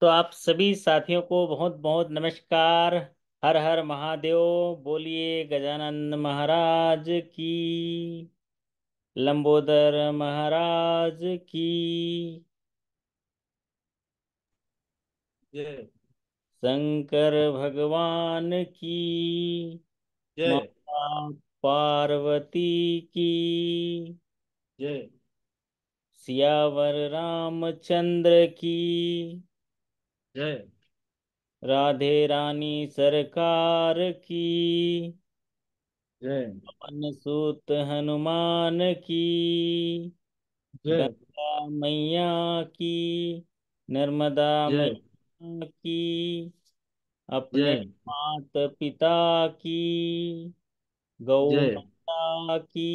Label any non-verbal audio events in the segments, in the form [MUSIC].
तो आप सभी साथियों को बहुत बहुत नमस्कार हर हर महादेव बोलिए गजानंद महाराज की लंबोदर महाराज की शंकर भगवान की पार्वती की जय सियावर रामचंद्र की जय राधे रानी सरकार की जय पवन सूत हनुमान की गंगा मैया की नर्मदा मैया की अपने मात पिता की गौ माता की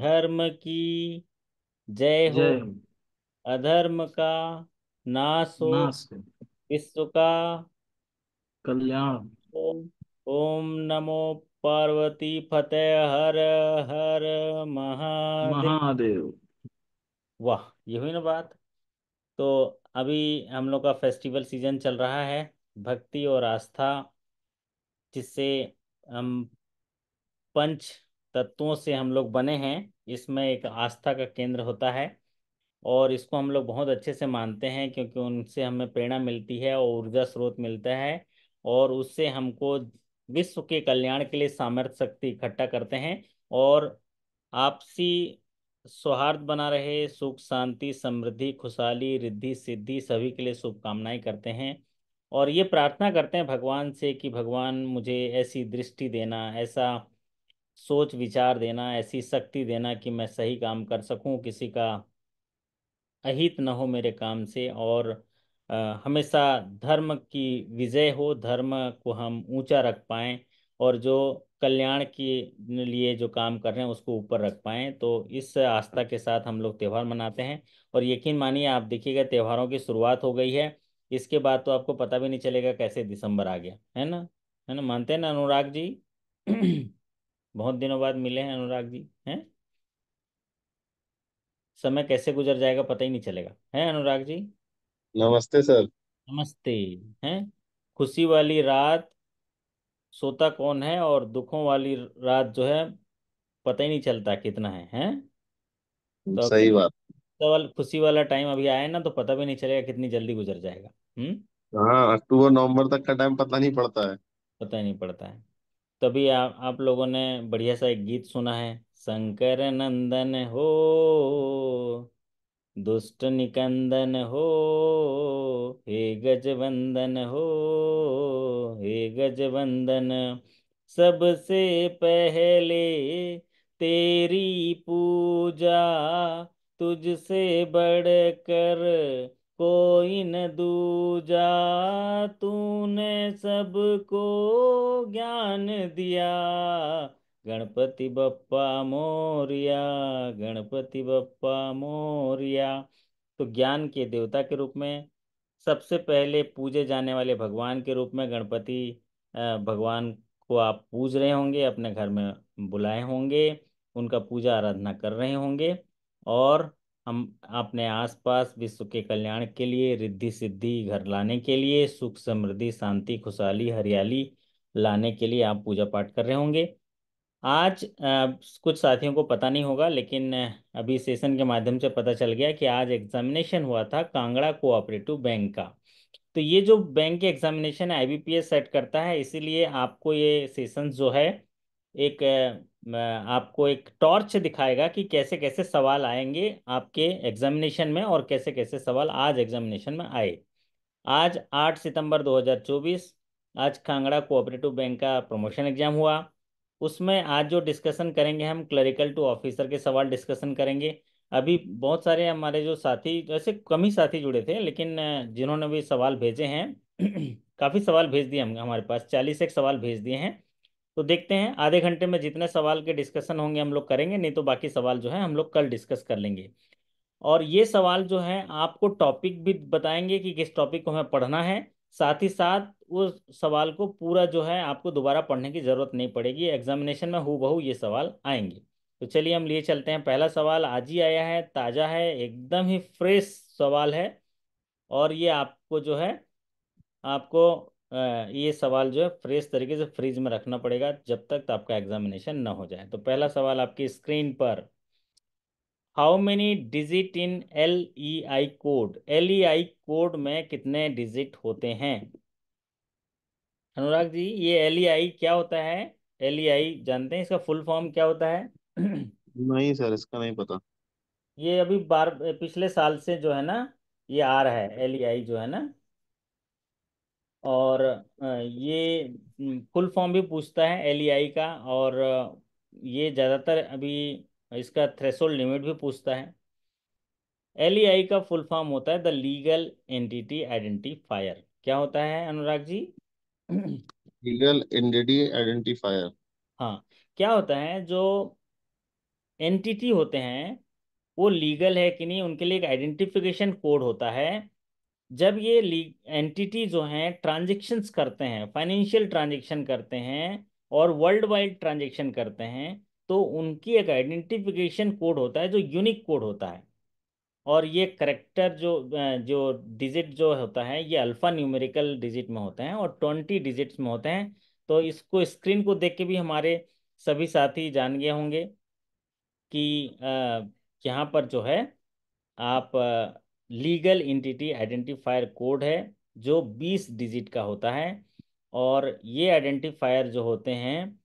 धर्म की जय हो अधर्म का नासो विश्व का कल्याण ओम नमो पार्वती फतेह हर हर महादेव महादेव वाह ये हुई ना बात तो अभी हम लोग का फेस्टिवल सीजन चल रहा है भक्ति और आस्था जिससे हम पंच तत्वों से हम लोग बने हैं इसमें एक आस्था का केंद्र होता है और इसको हम लोग बहुत अच्छे से मानते हैं क्योंकि उनसे हमें प्रेरणा मिलती है और ऊर्जा स्रोत मिलता है और उससे हमको विश्व के कल्याण के लिए सामर्थ्य शक्ति इकट्ठा करते हैं और आपसी सौहार्द बना रहे सुख शांति समृद्धि खुशहाली रिद्धि सिद्धि सभी के लिए शुभकामनाएं करते हैं और ये प्रार्थना करते हैं भगवान से कि भगवान मुझे ऐसी दृष्टि देना ऐसा सोच विचार देना ऐसी शक्ति देना कि मैं सही काम कर सकूं किसी का अहित न हो मेरे काम से और आ, हमेशा धर्म की विजय हो धर्म को हम ऊंचा रख पाएँ और जो कल्याण के लिए जो काम कर रहे हैं उसको ऊपर रख पाएँ तो इस आस्था के साथ हम लोग त्यौहार मनाते हैं और यकीन मानिए आप देखिएगा त्यौहारों की शुरुआत हो गई है इसके बाद तो आपको पता भी नहीं चलेगा कैसे दिसंबर आ गया है ना है ना मानते हैं ना अनुराग जी [CLEARS THROAT] बहुत दिनों बाद मिले हैं अनुराग जी हैं समय कैसे गुजर जाएगा पता ही नहीं चलेगा है अनुराग जी नमस्ते सर नमस्ते हैं खुशी वाली रात सोता कौन है और दुखों वाली रात जो है पता ही नहीं चलता कितना है हैं हम्म, तो सही बात सवाल खुशी वाला टाइम अभी आया ना तो पता भी नहीं चलेगा कितनी जल्दी गुजर जाएगा हम्म हाँ अक्टूबर नवंबर तक का टाइम पता नहीं पड़ता है पता ही नहीं पड़ता है तभी आ, आप लोगों ने बढ़िया सा एक गीत सुना है शंकर नंदन हो दुष्ट निकंदन हो हे गजवंदन हो हे गजवंदन सबसे पहले तेरी पूजा तुझसे बढ़कर कोई न दूजा तूने सबको ज्ञान दिया गणपति बप्पा मोरिया गणपति बप्पा मोरिया तो ज्ञान के देवता के रूप में सबसे पहले पूजे जाने वाले भगवान के रूप में गणपति भगवान को आप पूज रहे होंगे अपने घर में बुलाए होंगे उनका पूजा आराधना कर रहे होंगे और हम अपने आसपास विश्व के कल्याण के लिए रिद्धि सिद्धि घर लाने के लिए सुख समृद्धि शांति खुशहाली हरियाली लाने के लिए आप पूजा पाठ कर रहे होंगे आज आ, कुछ साथियों को पता नहीं होगा लेकिन अभी सेशन के माध्यम से पता चल गया कि आज एग्जामिनेशन हुआ था कांगड़ा कोऑपरेटिव बैंक का तो ये जो बैंक के एग्जामिनेशन है आईबीपीएस सेट करता है इसीलिए आपको ये सेशन जो है एक आपको एक टॉर्च दिखाएगा कि कैसे कैसे सवाल आएंगे आपके एग्जामिनेशन में और कैसे कैसे सवाल आज एग्जामिनेशन में आए आज आठ सितंबर चौबीस आज कांगड़ा कोऑपरेटिव बैंक का प्रमोशन एग्जाम हुआ उसमें आज जो डिस्कशन करेंगे हम क्लरिकल टू ऑफिसर के सवाल डिस्कशन करेंगे अभी बहुत सारे हमारे जो साथी वैसे कम ही साथी जुड़े थे लेकिन जिन्होंने भी सवाल भेजे हैं [CLEARS THROAT] काफ़ी सवाल भेज दिए हम हमारे पास चालीस एक सवाल भेज दिए हैं तो देखते हैं आधे घंटे में जितने सवाल के डिस्कशन होंगे हम लोग करेंगे नहीं तो बाकी सवाल जो है हम लोग कल डिस्कस कर लेंगे और ये सवाल जो है आपको टॉपिक भी बताएंगे कि किस टॉपिक को हमें पढ़ना है साथ ही साथ वो सवाल को पूरा जो है आपको दोबारा पढ़ने की ज़रूरत नहीं पड़ेगी एग्जामिनेशन में हु बहू ये सवाल आएंगे तो चलिए हम लिए चलते हैं पहला सवाल आज ही आया है ताज़ा है एकदम ही फ्रेश सवाल है और ये आपको जो है आपको ये सवाल जो है फ्रेश तरीके से फ्रीज में रखना पड़ेगा जब तक तो आपका एग्जामिनेशन ना हो जाए तो पहला सवाल आपकी स्क्रीन पर how many digit in L E I code L E I code में कितने डिजिट होते हैं अनुराग जी ये एल ई आई क्या होता है एल ई आई जानते हैं इसका फुल फॉर्म क्या होता है नहीं सर इसका नहीं पता ये अभी बार पिछले साल से जो है ना ये आ रहा है एल ई आई जो है ना और ये फुल फॉर्म भी पूछता है एल ई आई का और ये ज़्यादातर अभी इसका थ्रेसोल्ड लिमिट भी पूछता है एल e का फुल फॉर्म होता है द लीगल एंटिटी आइडेंटिफायर क्या होता है Anurag ji legal entity identifier हाँ क्या होता है जो एंटिटी होते हैं वो लीगल है कि नहीं उनके लिए एक आइडेंटिफिकेशन कोड होता है जब ये एंटिटी जो हैं ट्रांजेक्शन्स करते हैं फाइनेंशियल ट्रांजेक्शन करते हैं और वर्ल्ड वाइड ट्रांजेक्शन करते हैं तो उनकी एक आइडेंटिफिकेशन कोड होता है जो यूनिक कोड होता है और ये करेक्टर जो जो डिजिट जो होता है ये अल्फ़ा न्यूमेरिकल डिजिट में होते हैं और ट्वेंटी डिजिट्स में होते हैं तो इसको स्क्रीन को देख के भी हमारे सभी साथी जान गए होंगे कि यहाँ पर जो है आप लीगल इंटिटी आइडेंटिफायर कोड है जो बीस डिजिट का होता है और ये आइडेंटिफायर जो होते हैं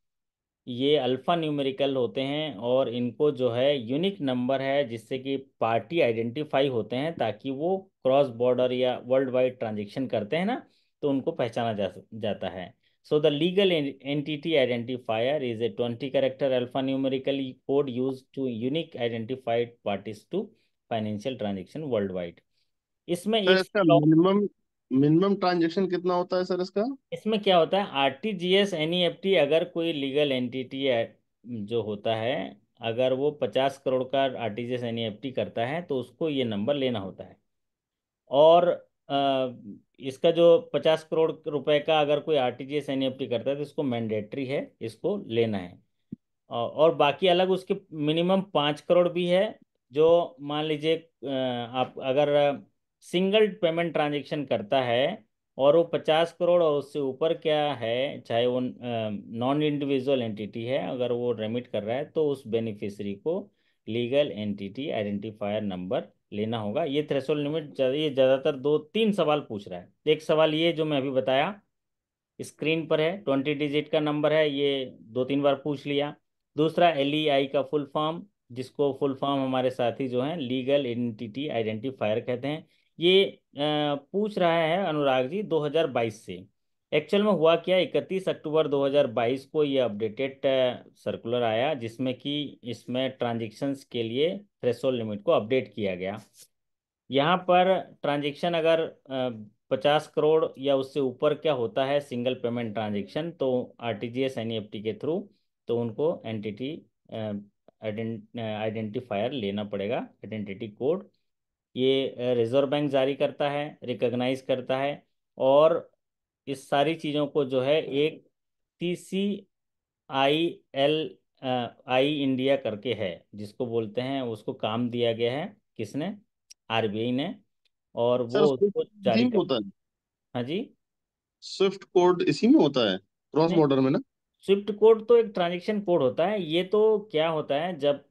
ये अल्फ़ा न्यूमेरिकल होते हैं और इनको जो है यूनिक नंबर है जिससे कि पार्टी आइडेंटिफाई होते हैं ताकि वो क्रॉस बॉर्डर या वर्ल्ड वाइड ट्रांजेक्शन करते हैं ना तो उनको पहचाना जा जाता है so the legal entity identifier is a twenty character alpha numerical code use to unique identified parties to financial transaction world wide इसमें इसका मिनिमम मिनिमम ट्रांजेक्शन कितना होता है सर इसका इसमें क्या होता है आरटीजीएस एनईएफटी अगर कोई लीगल एंटिटी जो होता है अगर वो पचास करोड़ का आरटीजीएस एनईएफटी करता है तो उसको ये नंबर लेना होता है और इसका जो पचास करोड़ रुपए का अगर कोई आरटीजीएस एनईएफटी करता है तो इसको मैंडेटरी है इसको लेना है और बाकी अलग उसके मिनिमम पाँच करोड़ भी है जो मान लीजिए आप अगर सिंगल पेमेंट ट्रांजेक्शन करता है और वो पचास करोड़ और उससे ऊपर क्या है चाहे वो नॉन इंडिविजुअल एंटिटी है अगर वो रेमिट कर रहा है तो उस बेनिफिशरी को लीगल एंटिटी आइडेंटिफायर नंबर लेना होगा ये थ्रेशोल्ड लिमिट ये ज़्यादातर दो तीन सवाल पूछ रहा है एक सवाल ये जो मैं अभी बताया स्क्रीन पर है ट्वेंटी डिजिट का नंबर है ये दो तीन बार पूछ लिया दूसरा एल e का फुल फॉर्म जिसको फुल फॉर्म हमारे साथी जो हैं लीगल एंटिटी आइडेंटिफायर कहते हैं ये पूछ रहा है अनुराग जी 2022 से एक्चुअल में हुआ क्या 31 अक्टूबर 2022 को ये अपडेटेड सर्कुलर आया जिसमें कि इसमें ट्रांजेक्शन्स के लिए थ्रेशोल्ड लिमिट को अपडेट किया गया यहाँ पर ट्रांजेक्शन अगर पचास करोड़ या उससे ऊपर क्या होता है सिंगल पेमेंट ट्रांजेक्शन तो R T G S N E F T के थ्रू तो उनको एंटिटी आइडेंटिफायर लेना पड़ेगा आइडेंटिटी कोड ये रिज़र्व बैंक जारी करता है रिकॉग्नाइज करता है और इस सारी चीज़ों को जो है एक T C I L I India करके है जिसको बोलते हैं उसको काम दिया गया है किसने आरबीआई ने और वो उसको जारी होता है हाँ जी स्विफ्ट कोड इसी में होता है क्रॉस बॉर्डर में ना स्विफ्ट कोड तो एक ट्रांजेक्शन कोड होता है ये तो क्या होता है जब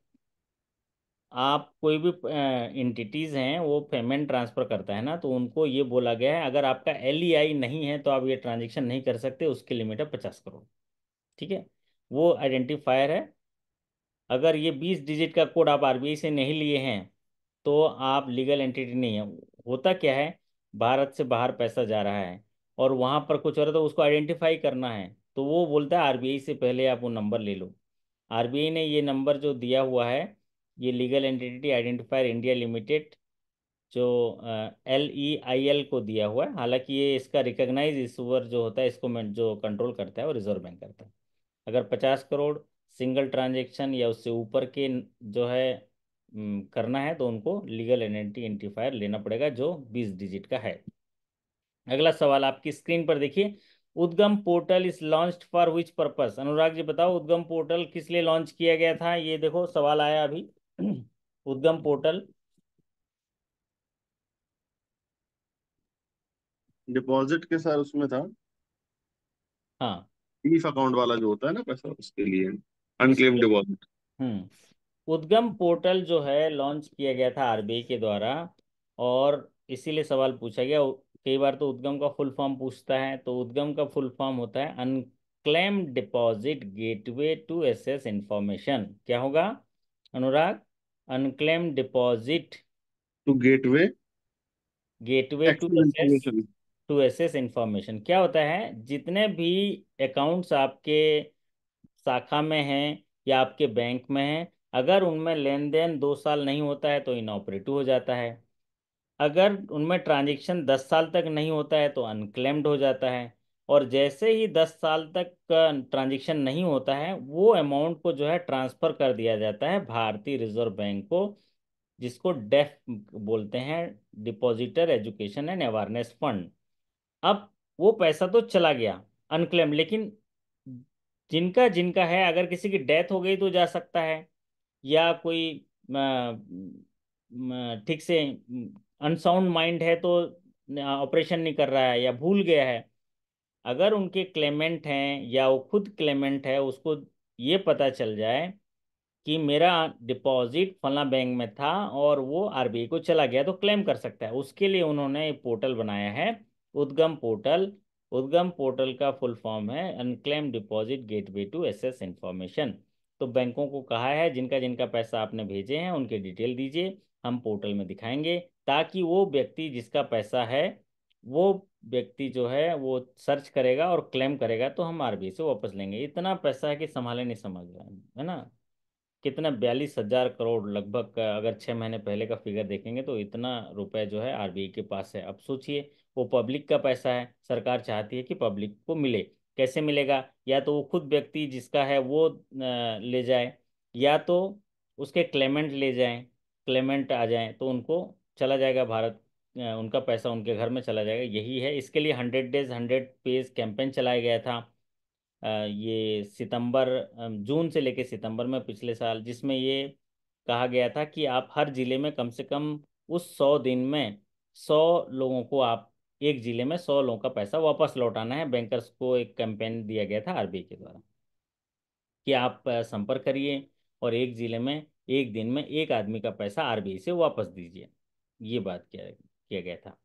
आप कोई भी इंटिटीज़ हैं वो पेमेंट ट्रांसफ़र करता है ना तो उनको ये बोला गया है अगर आपका एल e नहीं है तो आप ये ट्रांजेक्शन नहीं कर सकते उसकी लिमिट है पचास करोड़ ठीक है वो आइडेंटिफायर है अगर ये बीस डिजिट का कोड आप आर से नहीं लिए हैं तो आप लीगल एंटिटी नहीं है होता क्या है भारत से बाहर पैसा जा रहा है और वहाँ पर कुछ हो रहा तो उसको आइडेंटिफाई करना है तो वो बोलता है आर से पहले आप वो नंबर ले लो आर ने ये नंबर जो दिया हुआ है ये legal entity identifier India limited जो एल ई आई एल को दिया हुआ है हालांकि ये इसका इस इशूअर जो होता है इसको जो कंट्रोल करता है वो रिजर्व बैंक करता है अगर पचास करोड़ सिंगल ट्रांजेक्शन या उससे ऊपर के जो है करना है तो उनको लीगल आइडेंटिटी आइडेंटिफायर लेना पड़ेगा जो बीस डिजिट का है अगला सवाल आपकी स्क्रीन पर देखिए Udgam portal is launch for which purpose Anurag ji बताओ उद्गम पोर्टल किस लिए लॉन्च किया गया था ये देखो सवाल आया अभी [CLEARS THROAT] उद्गम पोर्टल डिपॉजिट के सर उसमें था हाँ ईफ अकाउंट वाला जो होता है ना पैसा उसके लिए अनक्लेम डिपॉजिट हम्म उद्गम पोर्टल जो है लॉन्च किया गया था आरबीआई के द्वारा और इसीलिए सवाल पूछा गया कई बार तो उद्गम का फुल फॉर्म पूछता है तो उद्गम का फुल फॉर्म होता है unclaim deposit gateway to access information क्या होगा Anurag unclaim deposit to gateway gateway to to access information क्या होता है जितने भी अकाउंट्स आपके शाखा में हैं या आपके बैंक में हैं अगर उनमें लेन देन दो साल नहीं होता है तो इनऑपरेटिव हो जाता है अगर उनमें ट्रांजेक्शन दस साल तक नहीं होता है तो अनक्लेम्ड हो जाता है और जैसे ही दस साल तक ट्रांजेक्शन नहीं होता है वो अमाउंट को जो है ट्रांसफ़र कर दिया जाता है भारतीय रिजर्व बैंक को जिसको डेफ बोलते हैं depositor education and awareness fund अब वो पैसा तो चला गया अनक्लेम लेकिन जिनका जिनका है अगर किसी की डेथ हो गई तो जा सकता है या कोई ठीक से अनसाउंड माइंड है तो ऑपरेशन नहीं कर रहा है या भूल गया है अगर उनके क्लेमेंट हैं या वो खुद क्लेमेंट है उसको ये पता चल जाए कि मेरा डिपॉजिट फला बैंक में था और वो आर को चला गया तो क्लेम कर सकता है उसके लिए उन्होंने पोर्टल बनाया है उद्गम पोर्टल उद्गम पोर्टल का फुल फॉर्म है unclaim deposit gateway to access information तो बैंकों को कहा है जिनका जिनका पैसा आपने भेजे हैं उनके डिटेल दीजिए हम पोर्टल में दिखाएंगे ताकि वो व्यक्ति जिसका पैसा है वो व्यक्ति जो है वो सर्च करेगा और क्लेम करेगा तो हम आरबीआई से वापस लेंगे इतना पैसा है कि संभाले नहीं संभाल हैं है ना कितना बयालीस हजार करोड़ लगभग अगर छः महीने पहले का फिगर देखेंगे तो इतना रुपए जो है आर के पास है अब सोचिए वो पब्लिक का पैसा है सरकार चाहती है कि पब्लिक को मिले कैसे मिलेगा या तो वो खुद व्यक्ति जिसका है वो ले जाए या तो उसके क्लेमेंट ले जाए क्लेमेंट आ जाएँ तो उनको चला जाएगा भारत उनका पैसा उनके घर में चला जाएगा यही है इसके लिए hundred days hundred pays campaign चलाया गया था ये सितंबर जून से लेकर सितंबर में पिछले साल जिसमें ये कहा गया था कि आप हर ज़िले में कम से कम उस सौ दिन में सौ लोगों को आप एक ज़िले में सौ लोगों का पैसा वापस लौटाना है बैंकर्स को एक कैंपेन दिया गया था आर के द्वारा कि आप संपर्क करिए और एक ज़िले में एक दिन में एक आदमी का पैसा आर से वापस दीजिए ये बात क्या है किया गया था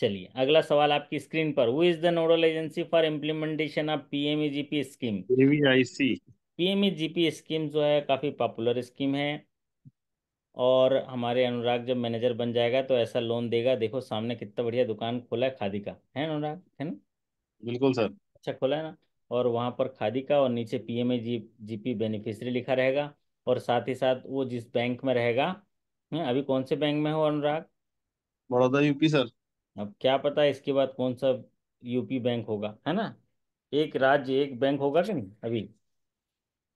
चलिए अगला सवाल आपकी स्क्रीन पर who is the nodal agency for implementation of PMEGP scheme PMEGP PMEGP scheme जो है काफ़ी पॉपुलर स्कीम है और हमारे अनुराग जब मैनेजर बन जाएगा तो ऐसा लोन देगा देखो सामने कितना बढ़िया दुकान खोला है खादी का है अनुराग है ना बिल्कुल सर अच्छा खोला है ना और वहाँ पर खादी का और नीचे P M G, G beneficiary लिखा रहेगा और साथ ही साथ वो जिस बैंक में रहेगा हैं अभी कौन से बैंक में हो अनुराग बड़ौदा यूपी सर अब क्या पता है इसके बाद कौन सा यूपी बैंक होगा है ना एक राज्य एक बैंक होगा कि नहीं अभी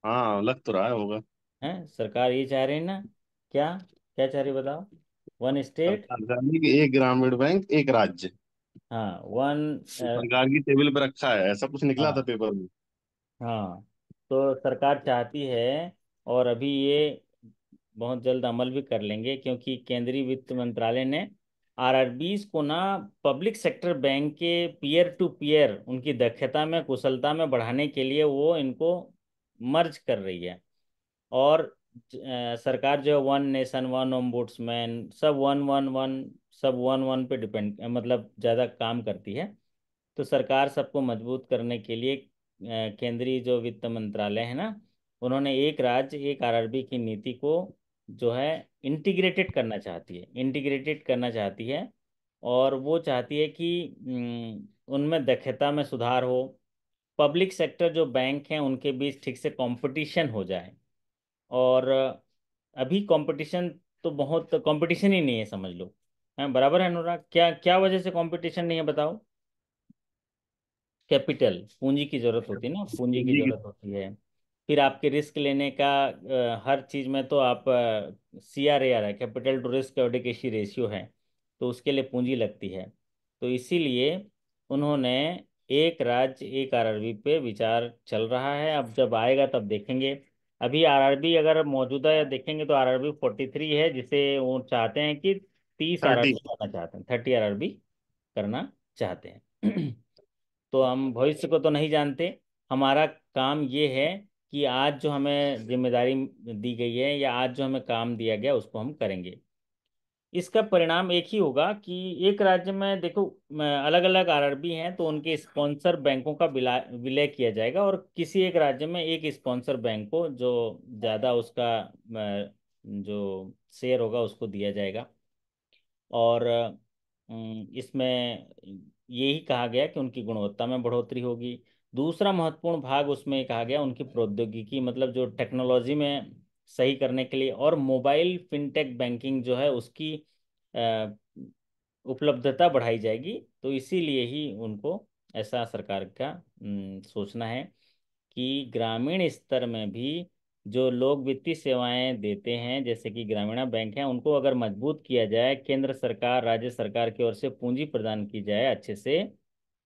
हाँ लग तो रहा है होगा है सरकार ये चाह रही है ना क्या क्या चाह रही बताओ वन स्टेट एक ग्रामीण बैंक एक राज्य हाँ वन तो uh, सरकार की टेबल पर रखा है ऐसा कुछ निकला हाँ, था पेपर में हाँ तो सरकार चाहती है और अभी ये बहुत जल्द अमल भी कर लेंगे क्योंकि केंद्रीय वित्त मंत्रालय ने आरआरबीज को ना पब्लिक सेक्टर बैंक के पीयर टू पीयर उनकी दक्षता में कुशलता में बढ़ाने के लिए वो इनको मर्ज कर रही है और सरकार जो है वन नेशन वन ओम्बुड्समैन सब वन वन वन सब वन वन पे डिपेंड मतलब ज़्यादा काम करती है तो सरकार सबको मजबूत करने के लिए केंद्रीय जो वित्त मंत्रालय है ना उन्होंने एक राज्य एक आरआरबी की नीति को जो है इंटीग्रेटेड करना चाहती है इंटीग्रेटेड करना चाहती है और वो चाहती है कि उनमें दक्षता में सुधार हो पब्लिक सेक्टर जो बैंक हैं उनके बीच ठीक से कंपटीशन हो जाए और अभी कंपटीशन तो बहुत कंपटीशन ही नहीं है समझ लो हैं बराबर है अनुराग क्या क्या वजह से कंपटीशन नहीं है बताओ कैपिटल पूंजी की जरूरत होती है ना पूंजी की जरूरत होती है फिर आपके रिस्क लेने का आ, हर चीज़ में तो आप सी आर ए आर है capital to risk adequacy ratio है तो उसके लिए पूंजी लगती है तो इसीलिए उन्होंने एक राज्य एक आरआरबी पे विचार चल रहा है अब जब आएगा तब देखेंगे अभी आरआरबी अगर मौजूदा या देखेंगे तो आरआरबी फोर्टी थ्री है जिसे वो चाहते हैं कि तीस आरआरबी करना चाहते हैं थर्टी आरआरबी करना चाहते हैं [CLEARS THROAT] तो हम भविष्य को तो नहीं जानते हमारा काम ये है कि आज जो हमें जिम्मेदारी दी गई है या आज जो हमें काम दिया गया उसको हम करेंगे इसका परिणाम एक ही होगा कि एक राज्य में देखो अलग अलग आरआरबी हैं तो उनके स्पॉन्सर बैंकों का विलय किया जाएगा और किसी एक राज्य में एक स्पॉन्सर बैंक को जो ज़्यादा उसका जो शेयर होगा उसको दिया जाएगा और इसमें यही कहा गया कि उनकी गुणवत्ता में बढ़ोतरी होगी दूसरा महत्वपूर्ण भाग उसमें कहा गया उनकी प्रौद्योगिकी मतलब जो टेक्नोलॉजी में सही करने के लिए और मोबाइल फिनटेक बैंकिंग जो है उसकी उपलब्धता बढ़ाई जाएगी तो इसीलिए ही उनको ऐसा सरकार का सोचना है कि ग्रामीण स्तर में भी जो लोग वित्तीय सेवाएं देते हैं जैसे कि ग्रामीण बैंक हैं उनको अगर मजबूत किया जाए केंद्र सरकार राज्य सरकार की ओर से पूंजी प्रदान की जाए अच्छे से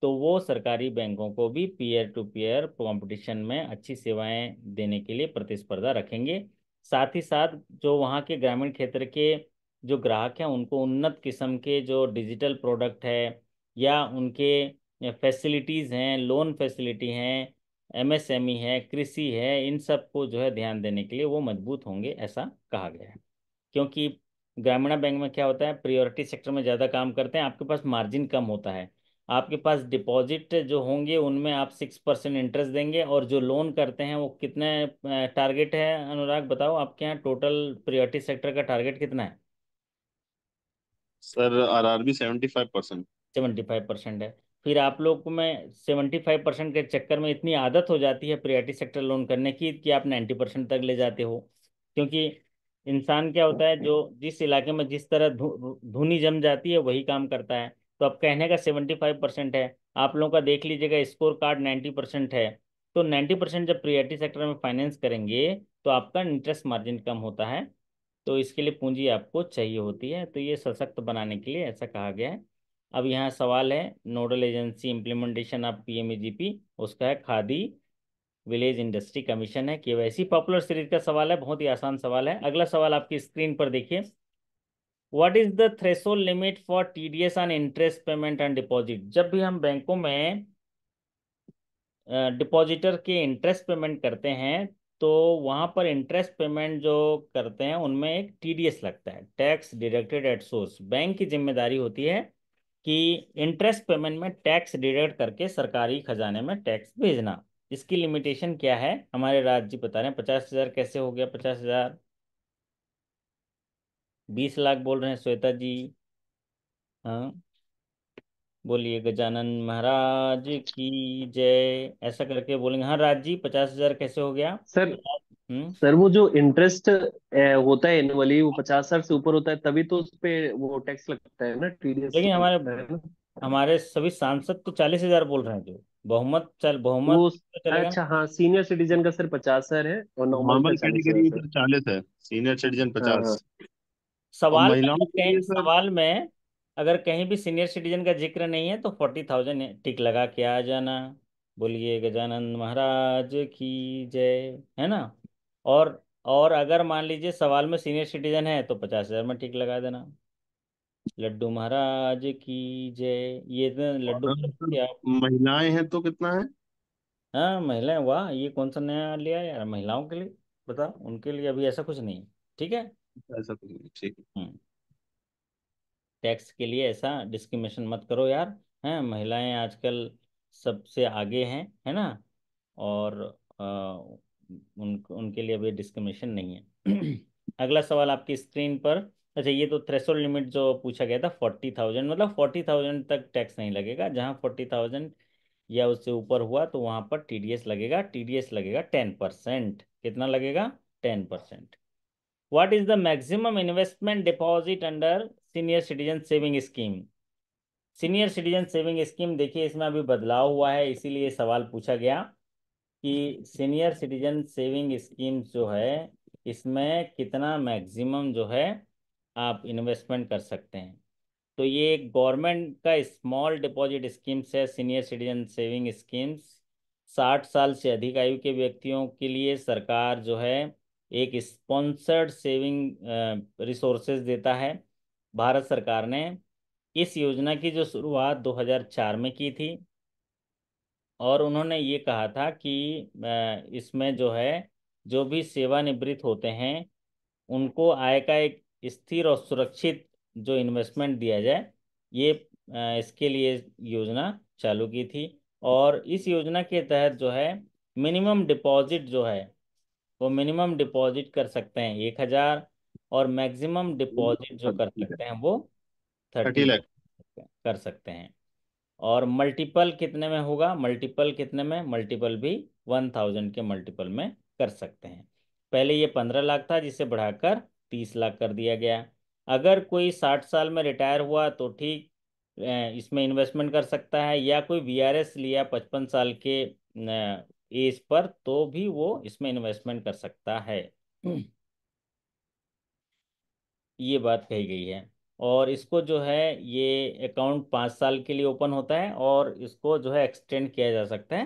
तो वो सरकारी बैंकों को भी पीयर टू पीयर कंपटीशन में अच्छी सेवाएं देने के लिए प्रतिस्पर्धा रखेंगे साथ ही साथ जो वहाँ के ग्रामीण क्षेत्र के जो ग्राहक हैं उनको उन्नत किस्म के जो डिजिटल प्रोडक्ट है या उनके फैसिलिटीज़ हैं लोन फैसिलिटी हैं एमएसएमई e है कृषि है इन सब को जो है ध्यान देने के लिए वो मजबूत होंगे ऐसा कहा गया है क्योंकि ग्रामीण बैंक में क्या होता है प्रियोरिटी सेक्टर में ज़्यादा काम करते हैं आपके पास मार्जिन कम होता है आपके पास डिपॉजिट जो होंगे उनमें आप सिक्स परसेंट इंटरेस्ट देंगे और जो लोन करते हैं वो कितने टारगेट है अनुराग बताओ आपके यहाँ टोटल प्रियोरिटी सेक्टर का टारगेट कितना है sir RRB seventy five percent seventy five percent है फिर आप लोग में सेवेंटी फाइव परसेंट के चक्कर में इतनी आदत हो जाती है प्रियोरिटी सेक्टर लोन करने की कि आप नाइन्टी परसेंट तक ले जाते हो क्योंकि इंसान क्या होता है जो जिस इलाके में जिस तरह धुनी जम जाती है वही काम करता है तो अब कहने का सेवेंटी फाइव परसेंट है आप लोगों का देख लीजिएगा स्कोर कार्ड नाइन्टी परसेंट है तो नाइन्टी परसेंट जब प्रियरिटी सेक्टर में फाइनेंस करेंगे तो आपका इंटरेस्ट मार्जिन कम होता है तो इसके लिए पूंजी आपको चाहिए होती है तो ये सशक्त बनाने के लिए ऐसा कहा गया है अब यहाँ सवाल है nodal agency implementation of P उसका है खादी विलेज इंडस्ट्री कमीशन है के पॉपुलर सीरीज का सवाल है बहुत ही आसान सवाल है अगला सवाल आपकी स्क्रीन पर देखिए what is the threshold limit for TDS on interest payment and deposit जब भी हम बैंकों में डिपॉजिटर के इंटरेस्ट पेमेंट करते हैं तो वहाँ पर इंटरेस्ट पेमेंट जो करते हैं उनमें एक टीडीएस लगता है tax deducted at source bank की जिम्मेदारी होती है कि इंटरेस्ट पेमेंट में टैक्स डिडक्ट करके सरकारी खजाने में टैक्स भेजना इसकी लिमिटेशन क्या है हमारे राज्य बता रहे हैं पचास हज़ार कैसे हो गया पचास हज़ार बीस लाख बोल रहे हैं श्वेता जी हाँ बोलिए गजानन महाराज की जय ऐसा करके बोलेंगे हाँ राज जी पचास हजार कैसे हो गया सर हुँ? हम्म। सर वो जो इंटरेस्ट होता है एनुअली वो पचास हजार से ऊपर होता है तभी तो उस पे वो टैक्स लगता है ना टीडीएस लेकिन हमारे हमारे सभी सांसद तो चालीस हजार बोल रहे हैं जो बहुमत चल बहुमत वो तो अच्छा हाँ सीनियर सिटीजन का सर पचास हजार है और नॉर्मल कैटेगरी चालीस है सीनियर सिटीजन हाँ, हाँ। पचास सवाल कहीं तो सवाल में अगर कहीं भी सीनियर सिटीजन का जिक्र नहीं है तो फोर्टी थाउजेंड टिक लगा के आ जाना बोलिए गजानंद महाराज की जय है ना और और अगर मान लीजिए सवाल में सीनियर सिटीजन है तो पचास हजार में टिक लगा देना लड्डू महाराज की जय ये तो लड्डू तो महिलाएं हैं तो कितना है हाँ महिलाएं वाह ये कौन सा नया लिया यार महिलाओं के लिए बताओ उनके लिए अभी ऐसा कुछ नहीं है ठीक है ऐसा कुछ नहीं ठीक हम्म। टैक्स के लिए ऐसा डिस्क्रिमिनेशन मत करो यार हैं महिलाएं आजकल सबसे आगे हैं है ना और आ, उन उनके लिए अभी डिस्क्रिमिनेशन नहीं है [CLEARS THROAT] अगला सवाल आपकी स्क्रीन पर अच्छा ये तो थ्रेशोल्ड लिमिट जो पूछा गया था फोर्टी थाउजेंड मतलब फोर्टी थाउजेंड तक टैक्स नहीं लगेगा जहाँ फोर्टी थाउजेंड या उससे ऊपर हुआ तो वहाँ पर टीडीएस लगेगा टीडीएस लगेगा टेन परसेंट कितना लगेगा ten percent what is the maximum investment deposit under senior citizen saving scheme senior citizen saving scheme देखिए इसमें अभी बदलाव हुआ है इसीलिए सवाल पूछा गया कि सीनियर सिटीजन सेविंग स्कीम जो है इसमें कितना मैक्सिमम जो है आप इन्वेस्टमेंट कर सकते हैं तो ये गवर्नमेंट का स्मॉल डिपॉजिट स्कीम्स है सीनियर सिटीजन सेविंग स्कीम्स साठ साल से अधिक आयु के व्यक्तियों के लिए सरकार जो है एक स्पॉन्सर्ड सेविंग रिसोर्सेज देता है भारत सरकार ने इस योजना की जो शुरुआत 2004 में की थी और उन्होंने ये कहा था कि इसमें जो है जो भी सेवानिवृत्त होते हैं उनको आय का एक स्थिर और सुरक्षित जो इन्वेस्टमेंट दिया जाए ये इसके लिए योजना चालू की थी और इस योजना के तहत जो है मिनिमम डिपॉजिट जो है वो मिनिमम डिपॉजिट कर सकते हैं एक हजार और मैक्सिमम डिपॉजिट जो कर सकते हैं वो थर्टी लाख कर सकते हैं और मल्टीपल कितने में होगा मल्टीपल कितने में मल्टीपल भी वन थाउजेंड के मल्टीपल में कर सकते हैं पहले ये पंद्रह लाख था जिसे बढ़ाकर तीस लाख कर दिया गया अगर कोई साठ साल में रिटायर हुआ तो ठीक इसमें इन्वेस्टमेंट कर सकता है या कोई वी लिया पचपन साल के एज पर तो भी वो इसमें इन्वेस्टमेंट कर सकता है [CLEARS THROAT] ये बात कही गई है और इसको जो है ये अकाउंट पाँच साल के लिए ओपन होता है और इसको जो है एक्सटेंड किया जा सकता है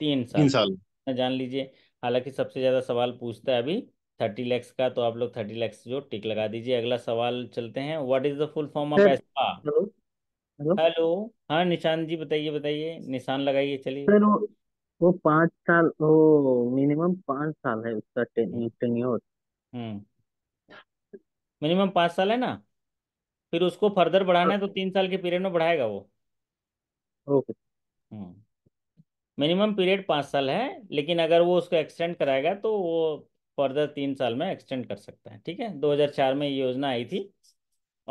तीन साल तीन साल जान लीजिए हालांकि सबसे ज़्यादा सवाल पूछता है अभी थर्टी लैक्स का तो आप लोग थर्टी लैक्स जो टिक लगा दीजिए अगला सवाल चलते हैं what is the full form of ASBA hello हाँ निशान जी बताइए बताइए निशान लगाइए चलिए वो पांच साल वो मिनिमम पांच साल है उसका ten, tenure hmm minimum hmm. पाँच साल है ना फिर उसको फर्दर बढ़ाना है तो तीन साल के पीरियड में बढ़ाएगा वो ओके हम्म मिनिमम पीरियड पाँच साल है लेकिन अगर वो उसको एक्सटेंड कराएगा तो वो फर्दर तीन साल में एक्सटेंड कर सकता है ठीक है 2004 में ये योजना आई थी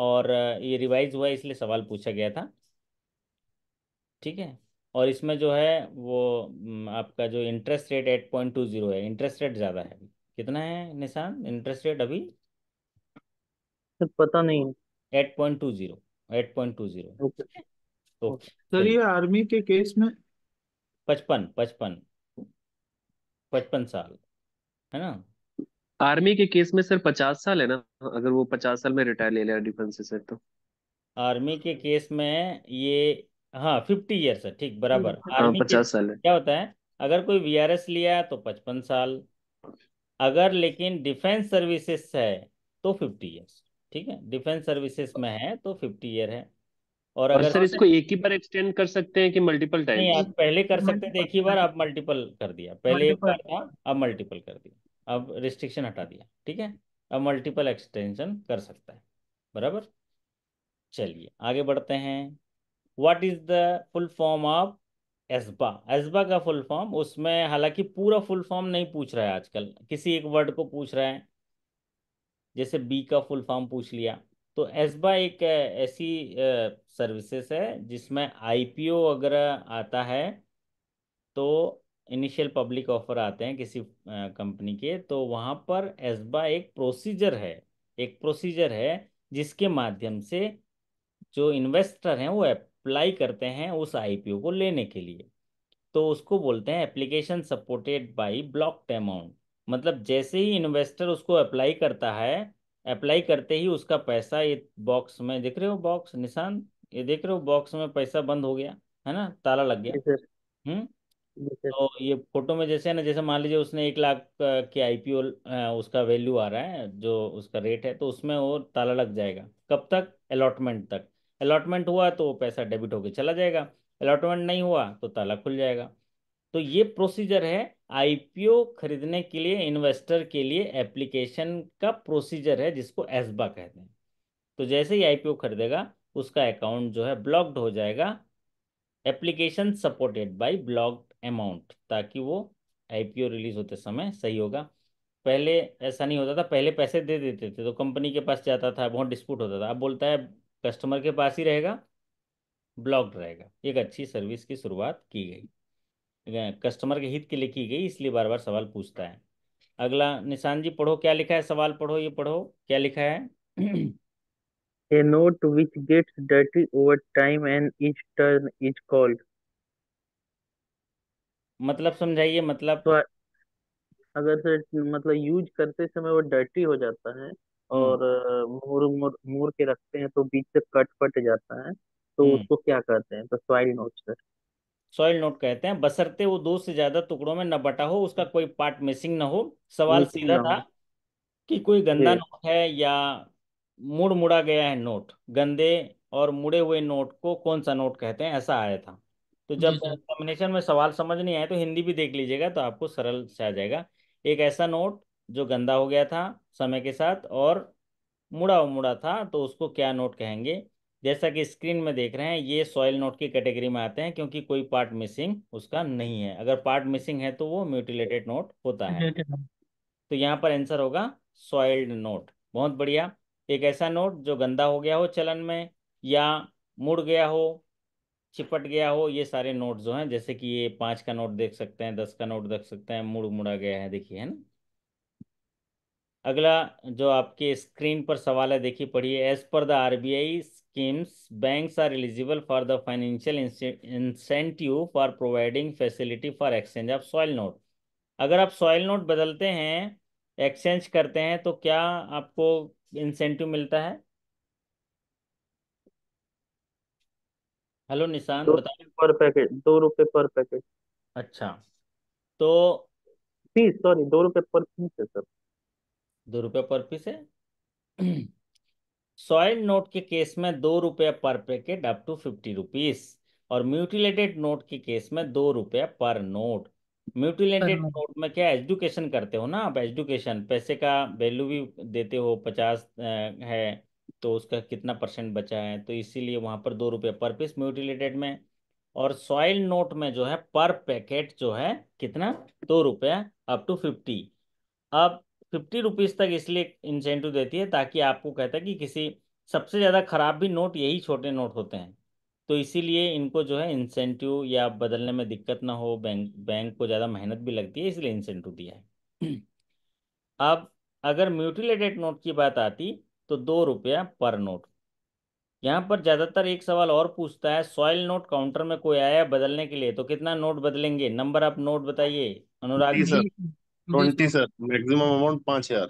और ये रिवाइज हुआ इसलिए सवाल पूछा गया था ठीक है और इसमें जो है वो आपका जो interest rate eight point two zero है इंटरेस्ट रेट ज़्यादा है कितना है निशान इंटरेस्ट रेट अभी पता नहीं eight point two zero eight point two zero sir ये आर्मी के केस में पचपन पचपन पचपन साल है ना आर्मी के केस में सर पचास साल है ना अगर वो पचास साल में रिटायर ले लिया डिफेंस से सर तो आर्मी के केस में ये हाँ फिफ्टी ईयर्स है ठीक बराबर हाँ आर्मी के पचास साल है क्या होता है अगर कोई वी आर एस लिया तो पचपन साल अगर लेकिन डिफेंस सर्विसेस है तो फिफ्टी ईयर्स ठीक है डिफेंस सर्विसेस में है तो फिफ्टी ईयर है और और अगर सर इसको एक ही बार एक्सटेंड कर सकते हैं कि मल्टीपल नहीं टाइम्स आप पहले कर सकते थे एक ही बार आप मल्टीपल कर दिया पहले एक बार था अब मल्टीपल कर दिया अब रिस्ट्रिक्शन हटा दिया ठीक है अब मल्टीपल एक्सटेंशन कर सकता है बराबर चलिए आगे बढ़ते हैं what is the full form of ASBA ASBA का फुल फॉर्म उसमें हालांकि पूरा फुल फॉर्म नहीं पूछ रहा है आजकल किसी एक वर्ड को पूछ रहा है जैसे बी का फुल फॉर्म पूछ लिया तो एस्बा एक ऐसी सर्विसेस है जिसमें आईपीओ अगर आता है तो इनिशियल पब्लिक ऑफर आते हैं किसी कंपनी के तो वहाँ पर एस्बा एक प्रोसीजर है एक प्रोसीजर है जिसके माध्यम से जो इन्वेस्टर हैं वो अप्लाई करते हैं उस आईपीओ को लेने के लिए तो उसको बोलते हैं application supported by blocked amount मतलब जैसे ही इन्वेस्टर उसको अप्लाई करता है अप्लाई करते ही उसका पैसा ये बॉक्स में देख रहे हो बॉक्स निशान ये देख रहे हो बॉक्स में पैसा बंद हो गया है ना ताला लग गया हम्म तो ये फोटो में जैसे है ना जैसे मान लीजिए उसने एक लाख की आईपीओ उसका वैल्यू आ रहा है जो उसका रेट है तो उसमें वो ताला लग जाएगा कब तक अलॉटमेंट तक अलॉटमेंट हुआ तो पैसा डेबिट होकर चला जाएगा अलॉटमेंट नहीं हुआ तो ताला खुल जाएगा तो ये प्रोसीजर है आईपीओ खरीदने के लिए इन्वेस्टर के लिए एप्लीकेशन का प्रोसीजर है जिसको एसबा कहते हैं तो जैसे ही आईपीओ खरीदेगा उसका अकाउंट जो है ब्लॉक्ड हो जाएगा application supported by blocked amount ताकि वो आईपीओ रिलीज होते समय सही होगा पहले ऐसा नहीं होता था पहले पैसे दे देते थे तो कंपनी के पास जाता था बहुत डिस्प्यूट होता था अब बोलता है कस्टमर के पास ही रहेगा ब्लॉक्ड रहेगा एक अच्छी सर्विस की शुरुआत की गई कस्टमर के हित के लिए की गई इसलिए बार बार सवाल पूछता है अगला निशान जी पढ़ो क्या लिखा है सवाल पढ़ो ये पढ़ो क्या लिखा है a note which gets dirty over time and each turn is called मतलब समझाइए मतलब तो अगर सर मतलब यूज करते समय वो डर्टी हो जाता है हम्म। और मोर मोर मोड़ के रखते हैं तो बीच से कट फट जाता है तो हम्म उसको क्या कहते हैं तो सॉइल नोस्टर सॉइल नोट कहते हैं बशर्ते वो दो से ज्यादा टुकड़ों में न बटा हो उसका हम्म। कोई पार्ट मिसिंग ना हो सवाल मिसिंग सीधा ना था कि कोई जी गंदा नोट है या मुड़ मुड़ा गया है नोट गंदे और मुड़े हुए नोट को कौन सा नोट कहते हैं ऐसा आया था तो जब जी जी में सवाल समझ नहीं आए तो हिंदी भी देख लीजिएगा तो आपको सरल से आ जाएगा एक ऐसा नोट जो गंदा हो गया था समय के साथ और मुड़ा मुड़ा था तो उसको क्या नोट कहेंगे जैसा कि स्क्रीन में देख रहे हैं ये सॉइल नोट की कैटेगरी में आते हैं क्योंकि कोई पार्ट मिसिंग उसका नहीं है अगर पार्ट मिसिंग है तो वो म्यूटिलेटेड नोट होता है तो यहाँ पर आंसर होगा सॉइल्ड नोट बहुत बढ़िया एक ऐसा नोट जो गंदा हो गया हो चलन में या मुड़ गया हो चिपट गया हो ये सारे नोट जो हैं जैसे कि ये पाँच का नोट देख सकते हैं दस का नोट देख सकते हैं मुड़ मुड़ा गया है देखिए है ना अगला जो आपके स्क्रीन पर सवाल है देखिए पढ़िए as per the RBI schemes banks are eligible for the financial incentive for providing facility for exchange of soil note अगर आप सॉइल नोट बदलते हैं एक्सचेंज करते हैं तो क्या आपको इंसेंटिव मिलता है हेलो निशान बताइए पर पैकेट दो रुपए पर पैकेट अच्छा तो फीस सॉरी दो रुपए पर फीस है सर दो रुपये पर पीस है [CLEARS THROAT] सॉइल नोट के केस में दो रुपये पर packet up to fifty rupees और म्यूटिलेटेड नोट के केस में दो रुपये पर नोट म्यूटिलेटेड नोट में क्या एजुकेशन करते हो ना आप एजुकेशन पैसे का वैल्यू भी देते हो पचास है तो उसका कितना परसेंट बचा है तो इसीलिए वहां पर दो रुपये पर पीस म्यूटिलेटेड में और सॉइल नोट में जो है पर पैकेट जो है कितना दो रुपये अप टू फिफ्टी अब फिफ्टी रुपीज तक इसलिए इंसेंटिव देती है ताकि आपको कहता है कि किसी सबसे ज़्यादा ख़राब भी नोट यही छोटे नोट होते हैं तो इसीलिए इनको जो है इंसेंटिव या बदलने में दिक्कत ना हो बैंक बैंक को ज़्यादा मेहनत भी लगती है इसलिए इंसेंटिव दिया है अब अगर म्यूटिलेटेड नोट की बात आती तो दो रुपया पर नोट यहाँ पर ज़्यादातर एक सवाल और पूछता है सॉइल नोट काउंटर में कोई आया बदलने के लिए तो कितना नोट बदलेंगे नंबर आप नोट बताइए Anurag ji twenty sir maximum amount पांच हजार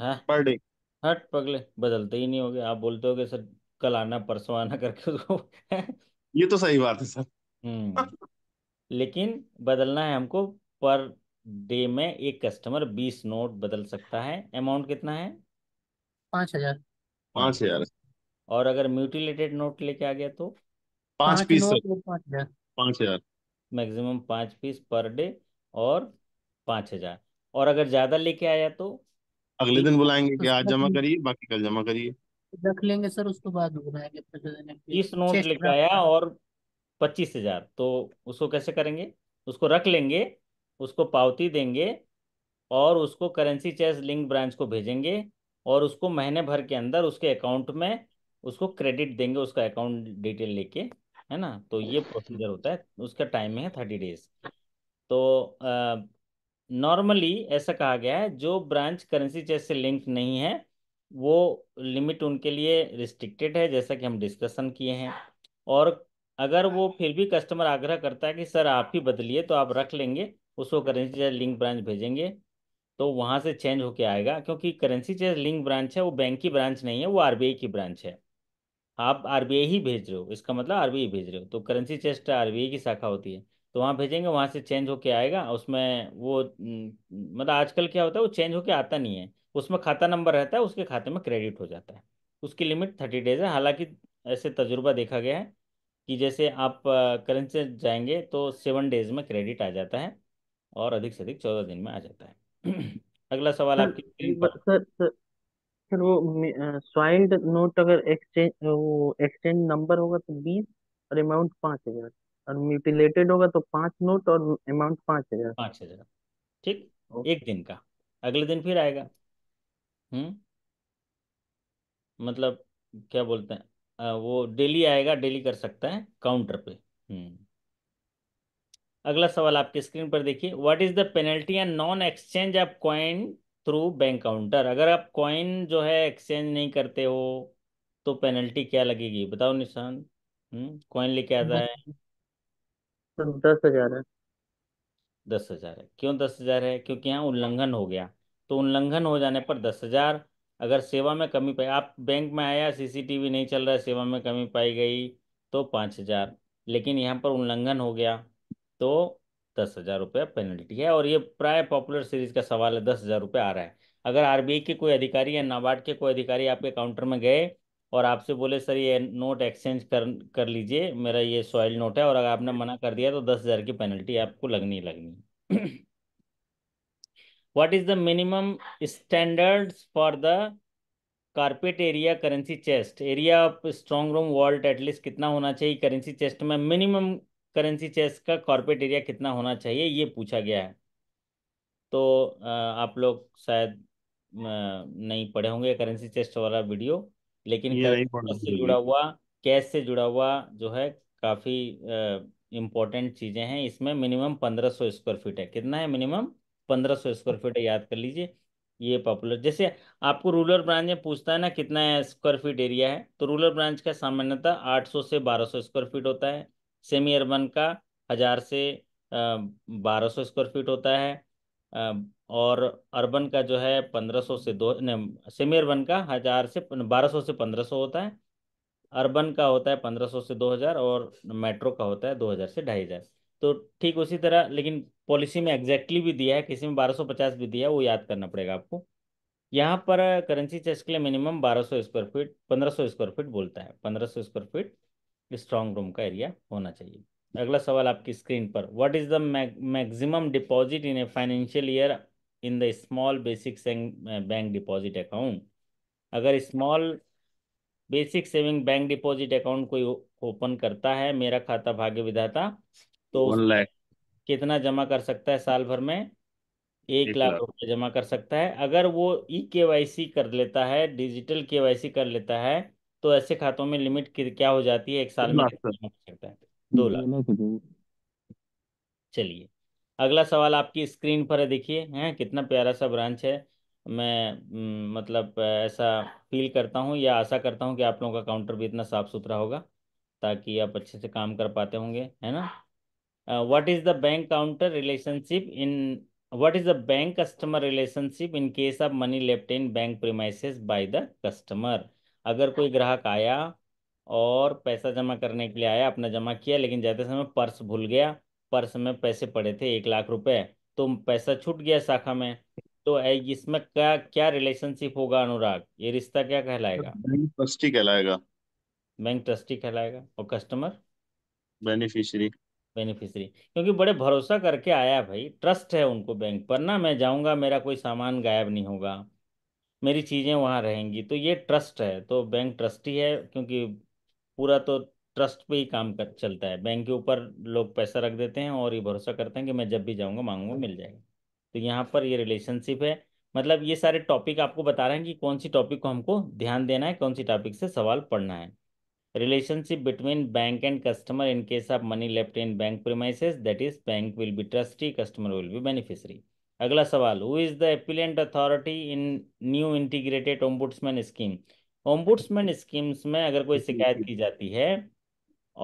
हाँ। पर डे हट पगले बदलते ही नहीं हो आप बोलते हो सर कल आना परसों आना करके उसको [LAUGHS] ये तो सही बात है सर हम्म। लेकिन बदलना है हमको पर डे में एक कस्टमर बीस नोट बदल सकता है अमाउंट कितना है पांच हजार पांच हजार और अगर म्यूटिलेटेड नोट लेके आ गया तो पांच पीस तो पांच हजार मैक्सिमम पांच पीस पर डे और पांच हजार और अगर ज्यादा लेके आया तो अगले दिन बुलाएंगे कि आज जमा करिए बाकी कल जमा करिए रख लेंगे सर उसको बाद बुलाएंगे तीस नोट लेके आया और पच्चीस हजार तो उसको कैसे करेंगे उसको रख लेंगे उसको पावती देंगे और उसको करेंसी चेस लिंक ब्रांच को भेजेंगे और उसको महीने भर के अंदर उसके अकाउंट में उसको क्रेडिट देंगे उसका अकाउंट डिटेल लेके है ना तो ये अच्छा। प्रोसीजर होता है उसका टाइम है थर्टी डेज तो आ, नॉर्मली ऐसा कहा गया है जो ब्रांच करेंसी चेस से लिंक नहीं है वो लिमिट उनके लिए रिस्ट्रिक्टेड है जैसा कि हम डिस्कशन किए हैं और अगर वो फिर भी कस्टमर आग्रह करता है कि सर आप ही बदलिए तो आप रख लेंगे उसको करेंसी चेस लिंक ब्रांच भेजेंगे तो वहाँ से चेंज होके आएगा क्योंकि करेंसी चेस लिंक ब्रांच है वो बैंक की ब्रांच नहीं है वो आर की ब्रांच है आप आर ही भेज रहे हो इसका मतलब आर भेज रहे हो तो करेंसी चेस्ट आर की शाखा होती है तो वहाँ भेजेंगे वहाँ से चेंज होके आएगा उसमें वो मतलब आजकल क्या होता है वो चेंज होके आता नहीं है उसमें खाता नंबर रहता है उसके खाते में क्रेडिट हो जाता है उसकी लिमिट थर्टी डेज है हालांकि ऐसे तजुर्बा देखा गया है कि जैसे आप करेंसी जाएंगे तो सेवन डेज में क्रेडिट आ जाता है और अधिक से अधिक चौदह दिन में आ जाता है [CLEARS THROAT] अगला सवाल सर आपकी स्क्रीन पर सर सर सर वो स्वाइल्ड नोट अगर एक्सचेंज वो एक्सचेंज नंबर होगा तो बीस और अमाउंट पाँच हजार और म्यूटिलेटेड होगा तो पांच नोट और अमाउंट पांच हजार पांच हजार ठीक एक दिन का अगले दिन फिर आएगा हम्म मतलब क्या बोलते हैं आ, वो डेली आएगा डेली कर सकता है काउंटर पे हम्म अगला सवाल आपके स्क्रीन पर देखिए what is the penalty and non exchange of coin through bank counter अगर आप कॉइन जो है एक्सचेंज नहीं करते हो तो पेनल्टी क्या लगेगी बताओ निशान कॉइन हम्म? लेके आता है तो दस हजार है दस हजार है क्यों दस हजार है क्योंकि यहाँ उल्लंघन हो गया तो उल्लंघन हो जाने पर दस हजार अगर सेवा में कमी पाई आप बैंक में आया सीसीटीवी नहीं चल रहा है सेवा में कमी पाई गई तो पाँच हजार लेकिन यहाँ पर उल्लंघन हो गया तो दस हजार रुपया पेनल्टी है और ये प्राय पॉपुलर सीरीज का सवाल है दस हजार रुपया आ रहा है अगर आरबीआई के कोई अधिकारी या नाबार्ड के कोई अधिकारी आपके काउंटर में गए और आपसे बोले सर ये नोट एक्सचेंज कर कर लीजिए मेरा ये सॉइल नोट है और अगर आपने मना कर दिया तो दस हज़ार की पेनल्टी आपको लगनी लगनी what is the minimum standards for the carpet area currency chest area of strong room vault at least कितना होना चाहिए करेंसी चेस्ट में मिनिमम करेंसी चेस्ट का कॉरपेट एरिया कितना होना चाहिए ये पूछा गया है तो आप लोग शायद नहीं पढ़े होंगे करेंसी चेस्ट वाला वीडियो लेकिन से जुड़ा हुआ कैश से जुड़ा हुआ जो है काफी इंपॉर्टेंट चीजें हैं इसमें मिनिमम पंद्रह सौ स्क्वायर फीट है कितना है मिनिमम पंद्रह सौ स्क्वायर फीट है याद कर लीजिए ये पॉपुलर जैसे आपको रूरल ब्रांच में पूछता है ना कितना स्क्वायर फीट एरिया है तो रूरल ब्रांच का सामान्यतः आठ सौ से बारह सौ स्क्वायर फीट होता है सेमी अर्बन का हजार से बारह सौ स्क्वायर फीट होता है और अर्बन का जो है पंद्रह सौ से दो सेमी अर्बन का हज़ार से बारह सौ से पंद्रह सौ होता है अर्बन का होता है पंद्रह सौ से दो हज़ार और मेट्रो का होता है दो हज़ार से ढाई हज़ार तो ठीक उसी तरह लेकिन पॉलिसी में एग्जैक्टली भी दिया है किसी में बारह सौ पचास भी दिया है वो याद करना पड़ेगा आपको यहाँ पर करेंसी चेस्ट के लिए मिनिमम सौ स्क्वायर फीट सौ स्क्वायर फीट बोलता है सौ स्क्वायर फीट स्ट्रॉन्ग रूम का एरिया होना चाहिए अगला सवाल आपकी स्क्रीन पर what is the maximum deposit in a financial year in the small basic bank deposit account अगर small basic saving bank deposit account कोई ओपन करता है मेरा खाता भाग्य विधाता तो कितना जमा कर सकता है साल भर में एक, लाख रुपए जमा कर सकता है अगर वो ई के कर लेता है डिजिटल के कर लेता है तो ऐसे खातों में लिमिट क्या हो जाती है एक साल में जमा कर सकता है दो लाख चलिए अगला सवाल आपकी स्क्रीन पर है देखिए हैं कितना प्यारा सा ब्रांच है मैं मतलब ऐसा फील करता हूँ या आशा करता हूँ कि आप लोगों का काउंटर भी इतना साफ सुथरा होगा ताकि आप अच्छे से काम कर पाते होंगे है ना what is the bank counter relationship in what is the bank customer relationship in case of money left in bank premises by the customer अगर कोई ग्राहक आया और पैसा जमा करने के लिए आया अपना जमा किया लेकिन जाते समय पर्स भूल गया पर्स में पैसे पड़े थे एक लाख रुपए तो पैसा छूट गया शाखा में तो इसमें क्या क्या रिलेशनशिप होगा अनुराग ये रिश्ता क्या कहलाएगा बैंक ट्रस्टी कहलाएगा बैंक ट्रस्टी कहलाएगा और कस्टमर बेनिफिशरी बेनिफिशरी क्योंकि बड़े भरोसा करके आया भाई ट्रस्ट है उनको बैंक पर ना मैं जाऊंगा मेरा कोई सामान गायब नहीं होगा मेरी चीज़ें वहां रहेंगी तो ये ट्रस्ट है तो बैंक ट्रस्टी है क्योंकि पूरा तो ट्रस्ट पे ही काम कर चलता है बैंक के ऊपर लोग पैसा रख देते हैं और ये भरोसा करते हैं कि मैं जब भी जाऊँगा मांगूंगा मिल जाएगा तो यहाँ पर ये रिलेशनशिप है मतलब ये सारे टॉपिक आपको बता रहे हैं कि कौन सी टॉपिक को हमको ध्यान देना है कौन सी टॉपिक से सवाल पढ़ना है relationship between bank and customer in case of money left in bank premises that is bank will be trustee customer will be beneficiary अगला सवाल who is the appellate authority in new integrated ombudsman scheme ombudsman schemes में अगर कोई शिकायत की जाती है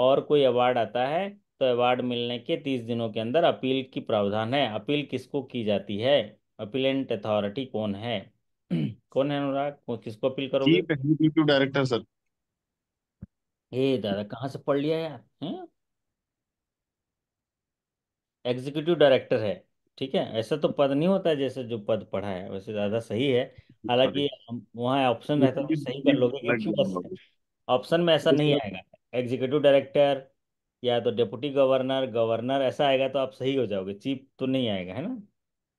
और कोई अवार्ड आता है तो अवार्ड मिलने के तीस दिनों के अंदर अपील की प्रावधान है अपील किसको की जाती है अपीलेंट अथॉरिटी कौन है [CLEARS THROAT] कौन है अनुराग किसको अपील करोगे एग्जीक्यूटिव डायरेक्टर सर ये दादा कहाँ से पढ़ लिया यार एग्जीक्यूटिव डायरेक्टर है ठीक है ऐसा तो पद नहीं होता है जैसे जो पद पढ़ा है वैसे ज्यादा सही है हालांकि वहाँ ऑप्शन रहता तो सही कर लोगे ऑप्शन में ऐसा नहीं आएगा एग्जीक्यूटिव डायरेक्टर या तो डिप्टी गवर्नर गवर्नर ऐसा आएगा तो आप सही हो जाओगे चीफ तो नहीं आएगा है ना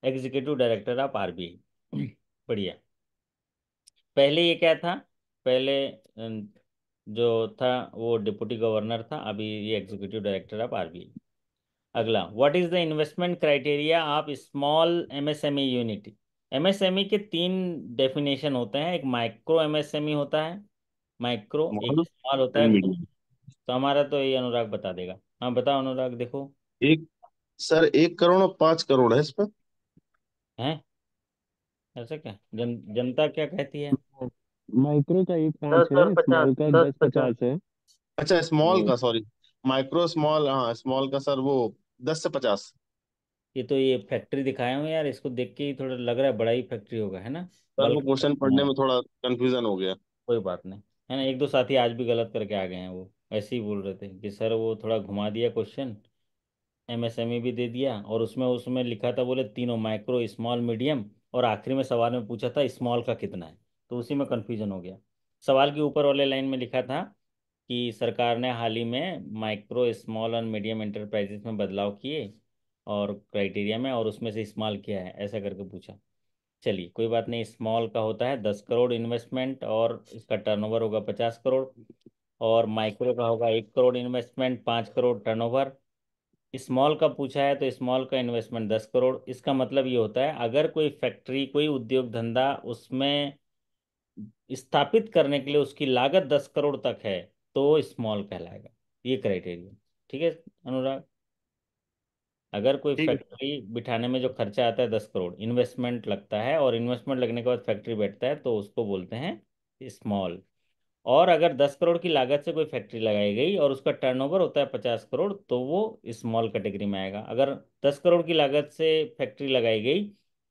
एग्जीक्यूटिव डायरेक्टर आप आरबीआई बढ़िया पहले ये क्या था पहले जो था वो डिप्टी गवर्नर था अभी ये एग्जीक्यूटिव डायरेक्टर ऑफ आरबीआई अगला what is the investment criteria आप स्मॉल एमएसएमई यूनिट एमएसएमई के तीन डेफिनेशन होते हैं एक माइक्रो एमएसएमई e होता है माइक्रो एक स्मॉल होता है तो हमारा तो ये अनुराग बता देगा हाँ बताओ अनुराग देखो एक सर एक करोड़ और पांच करोड़ है इस पर है ऐसा क्या जन, जनता क्या कहती है माइक्रो का एक पांच है स्मॉल का दस पचास है अच्छा स्मॉल का सॉरी माइक्रो स्मॉल हाँ स्मॉल का सर वो दस से पचास ये तो ये फैक्ट्री दिखाए हुए यार इसको देख के ही थोड़ा लग रहा है बड़ा ही फैक्ट्री होगा है ना सर वो क्वेश्चन हाँ। पढ़ने में थोड़ा कंफ्यूजन हो गया कोई बात नहीं है ना एक दो साथी आज भी गलत करके आ गए हैं वो ऐसे ही बोल रहे थे कि सर वो थोड़ा घुमा दिया क्वेश्चन एमएसएमई e भी दे दिया और उसमें उसमें लिखा था बोले तीनों माइक्रो स्मॉल मीडियम और आखिरी में सवाल में पूछा था स्मॉल का कितना है तो उसी में कन्फ्यूजन हो गया सवाल के ऊपर वाले लाइन में लिखा था कि सरकार ने हाल ही में माइक्रो स्मॉल और मीडियम इंटरप्राइजेस में बदलाव किए और क्राइटेरिया में और उसमें से इस्तेमाल किया है ऐसा करके पूछा चलिए कोई बात नहीं स्मॉल का होता है दस करोड़ इन्वेस्टमेंट और इसका टर्नओवर होगा पचास करोड़ और माइक्रो का होगा एक करोड़ इन्वेस्टमेंट पाँच करोड़ टर्नओवर स्मॉल का पूछा है तो स्मॉल का इन्वेस्टमेंट दस करोड़ इसका मतलब ये होता है अगर कोई फैक्ट्री कोई उद्योग धंधा उसमें स्थापित करने के लिए उसकी लागत दस करोड़ तक है तो स्मॉल कहलाएगा ये क्राइटेरिया ठीक है अनुराग अगर कोई फैक्ट्री बिठाने में जो खर्चा आता है दस करोड़ इन्वेस्टमेंट लगता है और इन्वेस्टमेंट लगने के बाद फैक्ट्री बैठता है तो उसको बोलते हैं स्मॉल और अगर दस करोड़ की लागत से कोई फैक्ट्री लगाई गई और उसका टर्नओवर होता है पचास करोड़ तो वो स्मॉल कैटेगरी में आएगा अगर दस करोड़ की लागत से फैक्ट्री लगाई गई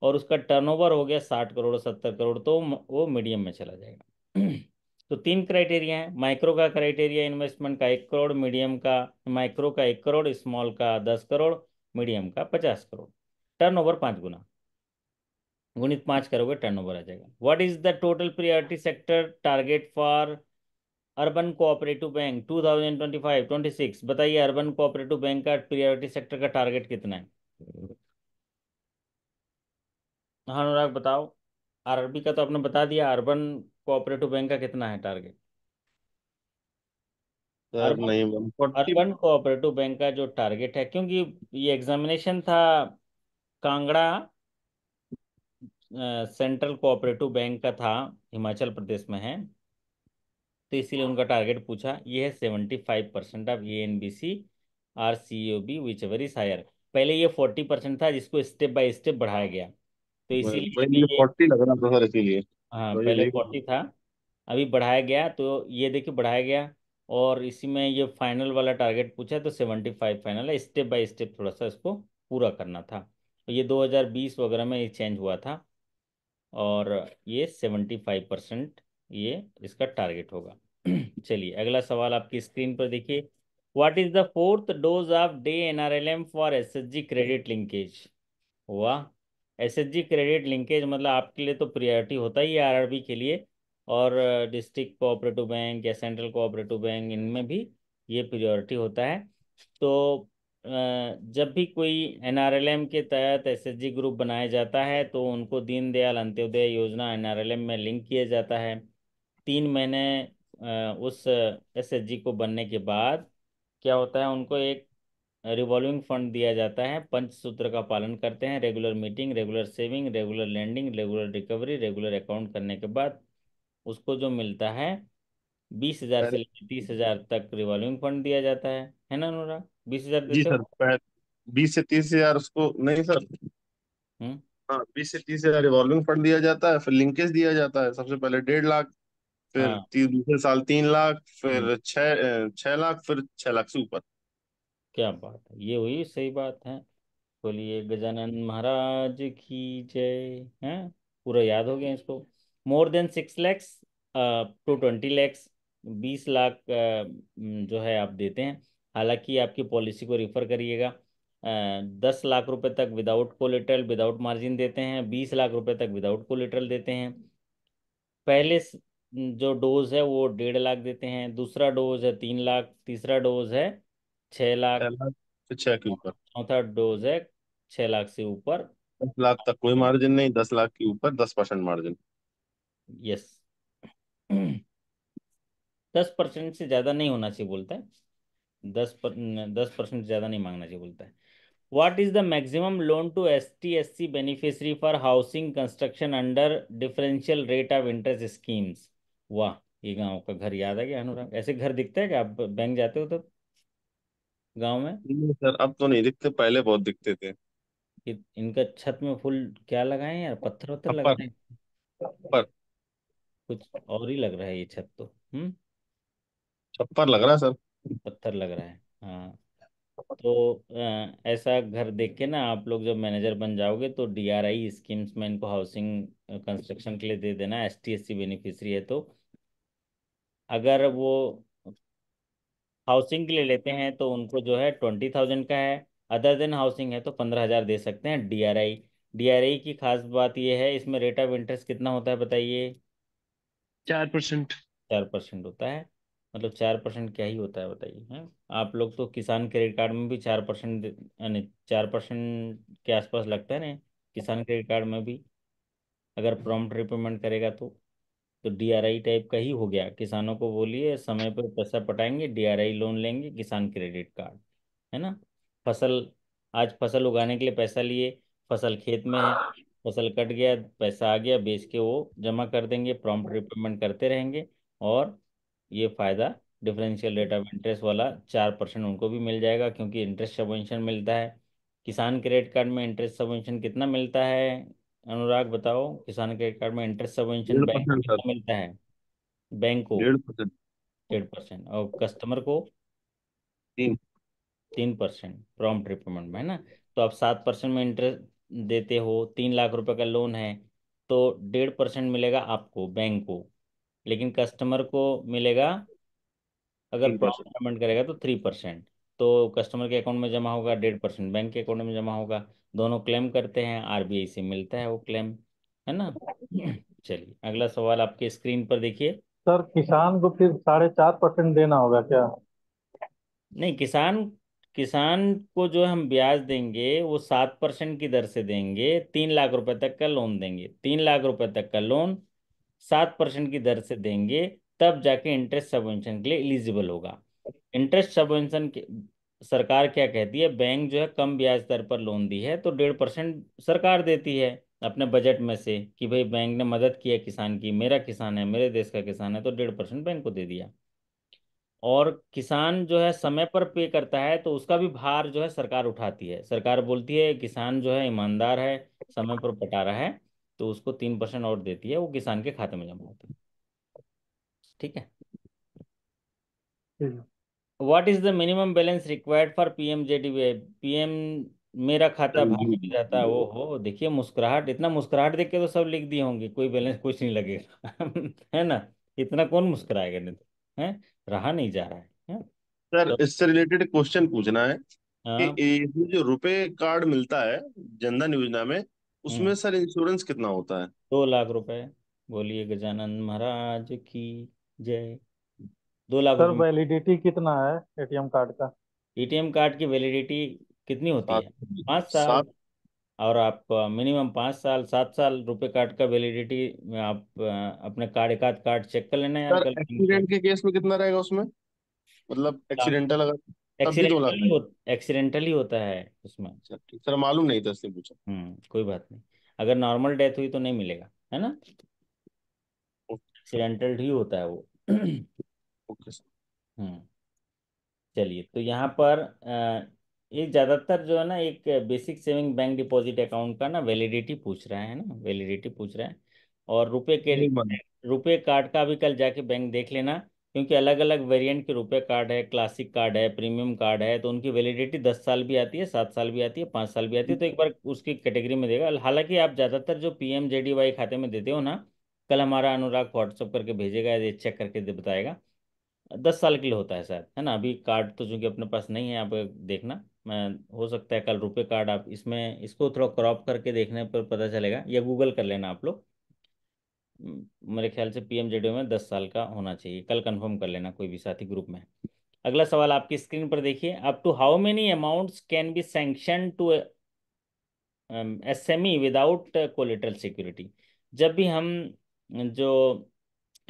और उसका टर्नओवर हो गया साठ करोड़ सत्तर करोड़ तो वो मीडियम में चला जाएगा [CLEARS THROAT] तो तीन क्राइटेरिया है माइक्रो का क्राइटेरिया इन्वेस्टमेंट का एक करोड़ मीडियम का माइक्रो का एक करोड़ स्मॉल का दस करोड़ मीडियम का पचास करोड़ टर्नओवर पाँच गुना गुणित पाँच करोगे टर्नओवर आ जाएगा what is the total priority sector target for urban cooperative bank 2025 26 बताइए अर्बन कोऑपरेटिव बैंक का प्रियोरिटी सेक्टर का टारगेट कितना है हाँ अनुराग बताओ आरबी का तो आपने बता दिया अर्बन कोऑपरेटिव बैंक का कितना है टारगेट अर्बन कोऑपरेटिव बैंक का जो टारगेट है क्योंकि ये एग्जामिनेशन था कांगड़ा सेंट्रल कोऑपरेटिव बैंक का था हिमाचल प्रदेश में है तो इसीलिए उनका टारगेट पूछा ये है seventy five percent of A N B C R C O B whichever is higher पहले ये फोर्टी परसेंट था जिसको स्टेप बाय स्टेप बढ़ाया गया तो इसीलिए हाँ वही पहले वही फोर्टी तो। था अभी बढ़ाया गया तो ये देखिए बढ़ाया गया और इसी में ये फाइनल वाला टारगेट पूछा है, तो सेवेंटी फाइव फाइनल है स्टेप बाय स्टेप थोड़ा सा इसको पूरा करना था तो ये 2020 वगैरह में ये चेंज हुआ था और ये सेवेंटी फाइव परसेंट ये इसका टारगेट होगा [CLEARS THROAT] चलिए अगला सवाल आपकी स्क्रीन पर देखिए what is the fourth dose of DAY NRLM for SSG credit linkage वाह एस क्रेडिट लिंकेज मतलब आपके लिए तो प्रियोरिटी होता ही है आरआरबी के लिए और डिस्ट्रिक्ट कोऑपरेटिव बैंक या सेंट्रल कोऑपरेटिव बैंक इनमें भी ये प्रियोरिटी होता है तो जब भी कोई एनआरएलएम के तहत एसएचजी ग्रुप बनाया जाता है तो उनको दीनदयाल अंत्योदय योजना एम में लिंक किया जाता है तीन महीने उस जी को बनने के बाद क्या होता है उनको एक रिवॉल्विंग फंड दिया जाता है पंच सूत्र का पालन करते हैं regular meeting regular saving regular lending regular recovery regular account करने के बाद उसको जो मिलता है बीस हजार से लेकर तीस हजार तक रिवॉल्विंग फंड दिया जाता है है ना अनुराग बीस हजार जी सर बीस से तीस हजार उसको नहीं सर हम्म। हाँ, बीस से तीस हजार रिवॉल्विंग फंड दिया जाता है फिर लिंकेज दिया जाता है सबसे पहले डेढ़ लाख फिर हाँ। दूसरे साल तीन लाख फिर हम्म। छह लाख फिर छह लाख से ऊपर क्या बात है ये हुई सही बात है बोलिए गजानन महाराज की जय है पूरा याद हो गया इसको more than six lakhs to twenty lakhs बीस लाख uh, जो है आप देते हैं हालांकि आपकी पॉलिसी को रिफर करिएगा uh, दस लाख रुपए तक विदाउट कोलेट्रल विदाउट मार्जिन देते हैं बीस लाख रुपए तक विदाउट कोलेट्रल देते हैं पहले जो डोज है वो डेढ़ लाख देते हैं दूसरा डोज है तीन लाख तीसरा डोज है छह लाख से छह के ऊपर चौथा डोज है छह लाख से ऊपर दस लाख तक कोई मार्जिन नहीं दस लाख के ऊपर दस परसेंट मार्जिन यस दस परसेंट से ज्यादा नहीं होना चाहिए बोलता है दस पर दस परसेंट ज्यादा नहीं मांगना चाहिए बोलता है what is the maximum loan to S T S C beneficiary for housing construction under differential rate of interest schemes वाह ये गांव का घर याद है क्या अनुराग ऐसे घर दिखता है क्या आप बैंक जाते हो तो गांव में नहीं सर अब तो नहीं दिखते पहले बहुत दिखते थे इनका छत में फूल क्या लगाए यार पत्थर वत्थर अपर, लगाए छप्पर कुछ और ही लग रहा है ये छत तो हम्म? छप्पर लग रहा है सर पत्थर लग रहा है हाँ तो आ, ऐसा घर देख के ना आप लोग जब मैनेजर बन जाओगे तो डीआरआई स्कीम्स में इनको हाउसिंग कंस्ट्रक्शन के लिए दे देना एस टी बेनिफिशियरी है तो अगर वो हाउसिंग के लिए लेते हैं तो उनको जो है ट्वेंटी थाउजेंड का है अदर देन हाउसिंग है तो पंद्रह हज़ार दे सकते हैं डीआरआई डीआरआई की खास बात यह है इसमें रेट ऑफ इंटरेस्ट कितना होता है बताइए चार परसेंट चार परसेंट होता है मतलब चार परसेंट क्या ही होता है बताइए हैं आप लोग तो किसान क्रेडिट कार्ड में भी चार परसेंट यानी चार परसेंट के आसपास लगता है ना किसान क्रेडिट कार्ड में भी अगर प्रॉम्प्ट रिपेमेंट करेगा तो तो डीआरआई टाइप का ही हो गया किसानों को बोलिए समय पर पैसा पटाएंगे डीआरआई लोन लेंगे किसान क्रेडिट कार्ड है ना फसल आज फसल उगाने के लिए पैसा लिए फसल खेत में है फसल कट गया पैसा आ गया बेच के वो जमा कर देंगे प्रॉम्प्ट रिपेमेंट करते रहेंगे और ये फायदा डिफरेंशियल रेट ऑफ इंटरेस्ट वाला चार परसेंट उनको भी मिल जाएगा क्योंकि इंटरेस्ट सबवेंशन मिलता है किसान क्रेडिट कार्ड में इंटरेस्ट सबवेंशन कितना मिलता है अनुराग बताओ किसान क्रेडिट कार्ड में इंटरेस्ट सबवेंशन बैंक को मिलता है बैंक को डेढ़ परसेंट डेढ़ परसेंट और कस्टमर को तीन तीन परसेंट प्रॉम्प्ट रिपेमेंट में है ना तो आप सात परसेंट में इंटरेस्ट देते हो तीन लाख रुपए का लोन है तो डेढ़ परसेंट मिलेगा आपको बैंक को लेकिन कस्टमर को मिलेगा अगर प्रॉम्प्ट पेमेंट करेगा तो थ्री परसेंट तो कस्टमर के अकाउंट में जमा होगा डेढ़ परसेंट बैंक के अकाउंट में जमा होगा दोनों क्लेम करते हैं आरबीआई से मिलता है वो क्लेम है ना [CLEARS THROAT] चलिए अगला सवाल आपके स्क्रीन पर देखिए सर किसान को फिर साढ़े चार परसेंट देना होगा क्या नहीं किसान किसान को जो हम ब्याज देंगे वो सात परसेंट की दर से देंगे तीन लाख रुपए तक का लोन देंगे तीन लाख रुपए तक का लोन सात परसेंट की दर से देंगे तब जाके इंटरेस्ट सबवेंशन के लिए एलिजिबल होगा इंटरेस्ट सबवेंशन सरकार क्या कहती है बैंक जो है कम ब्याज दर पर लोन दी है तो डेढ़ परसेंट सरकार देती है अपने बजट में से कि भाई बैंक ने मदद की है किसान की मेरा किसान है मेरे देश का किसान है तो डेढ़ परसेंट बैंक को दे दिया और किसान जो है समय पर पे करता है तो उसका भी भार जो है सरकार उठाती है सरकार बोलती है किसान जो है ईमानदार है समय पर पटा रहा है तो उसको तीन परसेंट और देती है वो किसान के खाते में जमा होती है ठीक है hmm. What is the minimum balance required for PMJDY PM मेरा खाता भाग भी जाता है वो हो देखिए मुस्कुराहट इतना मुस्कुराहट देख के तो सब लिख दिए होंगे कोई बैलेंस कुछ नहीं लगेगा [LAUGHS] है ना इतना कौन मुस्कुराएगा नहीं तो है रहा नहीं जा रहा है, है? सर तो, इससे रिलेटेड क्वेश्चन पूछना है हाँ? कि जो रुपए कार्ड मिलता है जनधन योजना में उसमें सर हम्म। इंश्योरेंस कितना होता है दो लाख रुपए बोलिए गजानंद महाराज की जय दो लाख सर वैलिडिटी कितना है एटीएम कार्ड का एटीएम कार्ड की वैलिडिटी कितनी होती है पाँच साल और आप मिनिमम पाँच साल सात साल रुपए कार्ड का वैलिडिटी में आप अपने कार्ड एक आध कार्ड चेक कर लेना है सर एक्सीडेंट के केस में कितना रहेगा उसमें मतलब एक्सीडेंटल अगर एक्सीडेंटली हो, एक्सीडेंटली होता है उसमें अच्छा, सर मालूम नहीं था इसलिए पूछा हम्म कोई बात नहीं अगर नॉर्मल डेथ हुई तो नहीं मिलेगा है ना एक्सीडेंटल ही होता है वो ओके सर हम्म चलिए तो यहाँ पर ये ज़्यादातर जो है ना एक basic saving bank deposit account का ना वैलिडिटी पूछ रहा है ना वैलिडिटी पूछ रहा है और रुपए के रुपए कार्ड का भी कल जाके बैंक देख लेना क्योंकि अलग अलग वेरिएंट के रुपए कार्ड है क्लासिक कार्ड है प्रीमियम कार्ड है तो उनकी वैलिडिटी दस साल भी आती है सात साल भी आती है पाँच साल भी आती है तो एक बार उसकी कैटेगरी में देगा हालांकि आप ज़्यादातर जो P M J D Y खाते में देते हो ना कल हमारा अनुराग व्हाट्सअप करके भेजेगा ये चेक करके बताएगा दस साल के लिए होता है शायद है ना अभी कार्ड तो चूंकि अपने पास नहीं है आप देखना मैं हो सकता है कल रुपए कार्ड आप इसमें इसको थोड़ा क्रॉप करके देखने पर पता चलेगा या गूगल कर लेना आप लोग मेरे ख्याल से पी जेडीयू में दस साल का होना चाहिए कल कन्फर्म कर लेना कोई भी साथी ग्रुप में अगला सवाल आपकी स्क्रीन पर देखिए up to how many amounts can be sanction to S M E without collateral security जब भी हम जो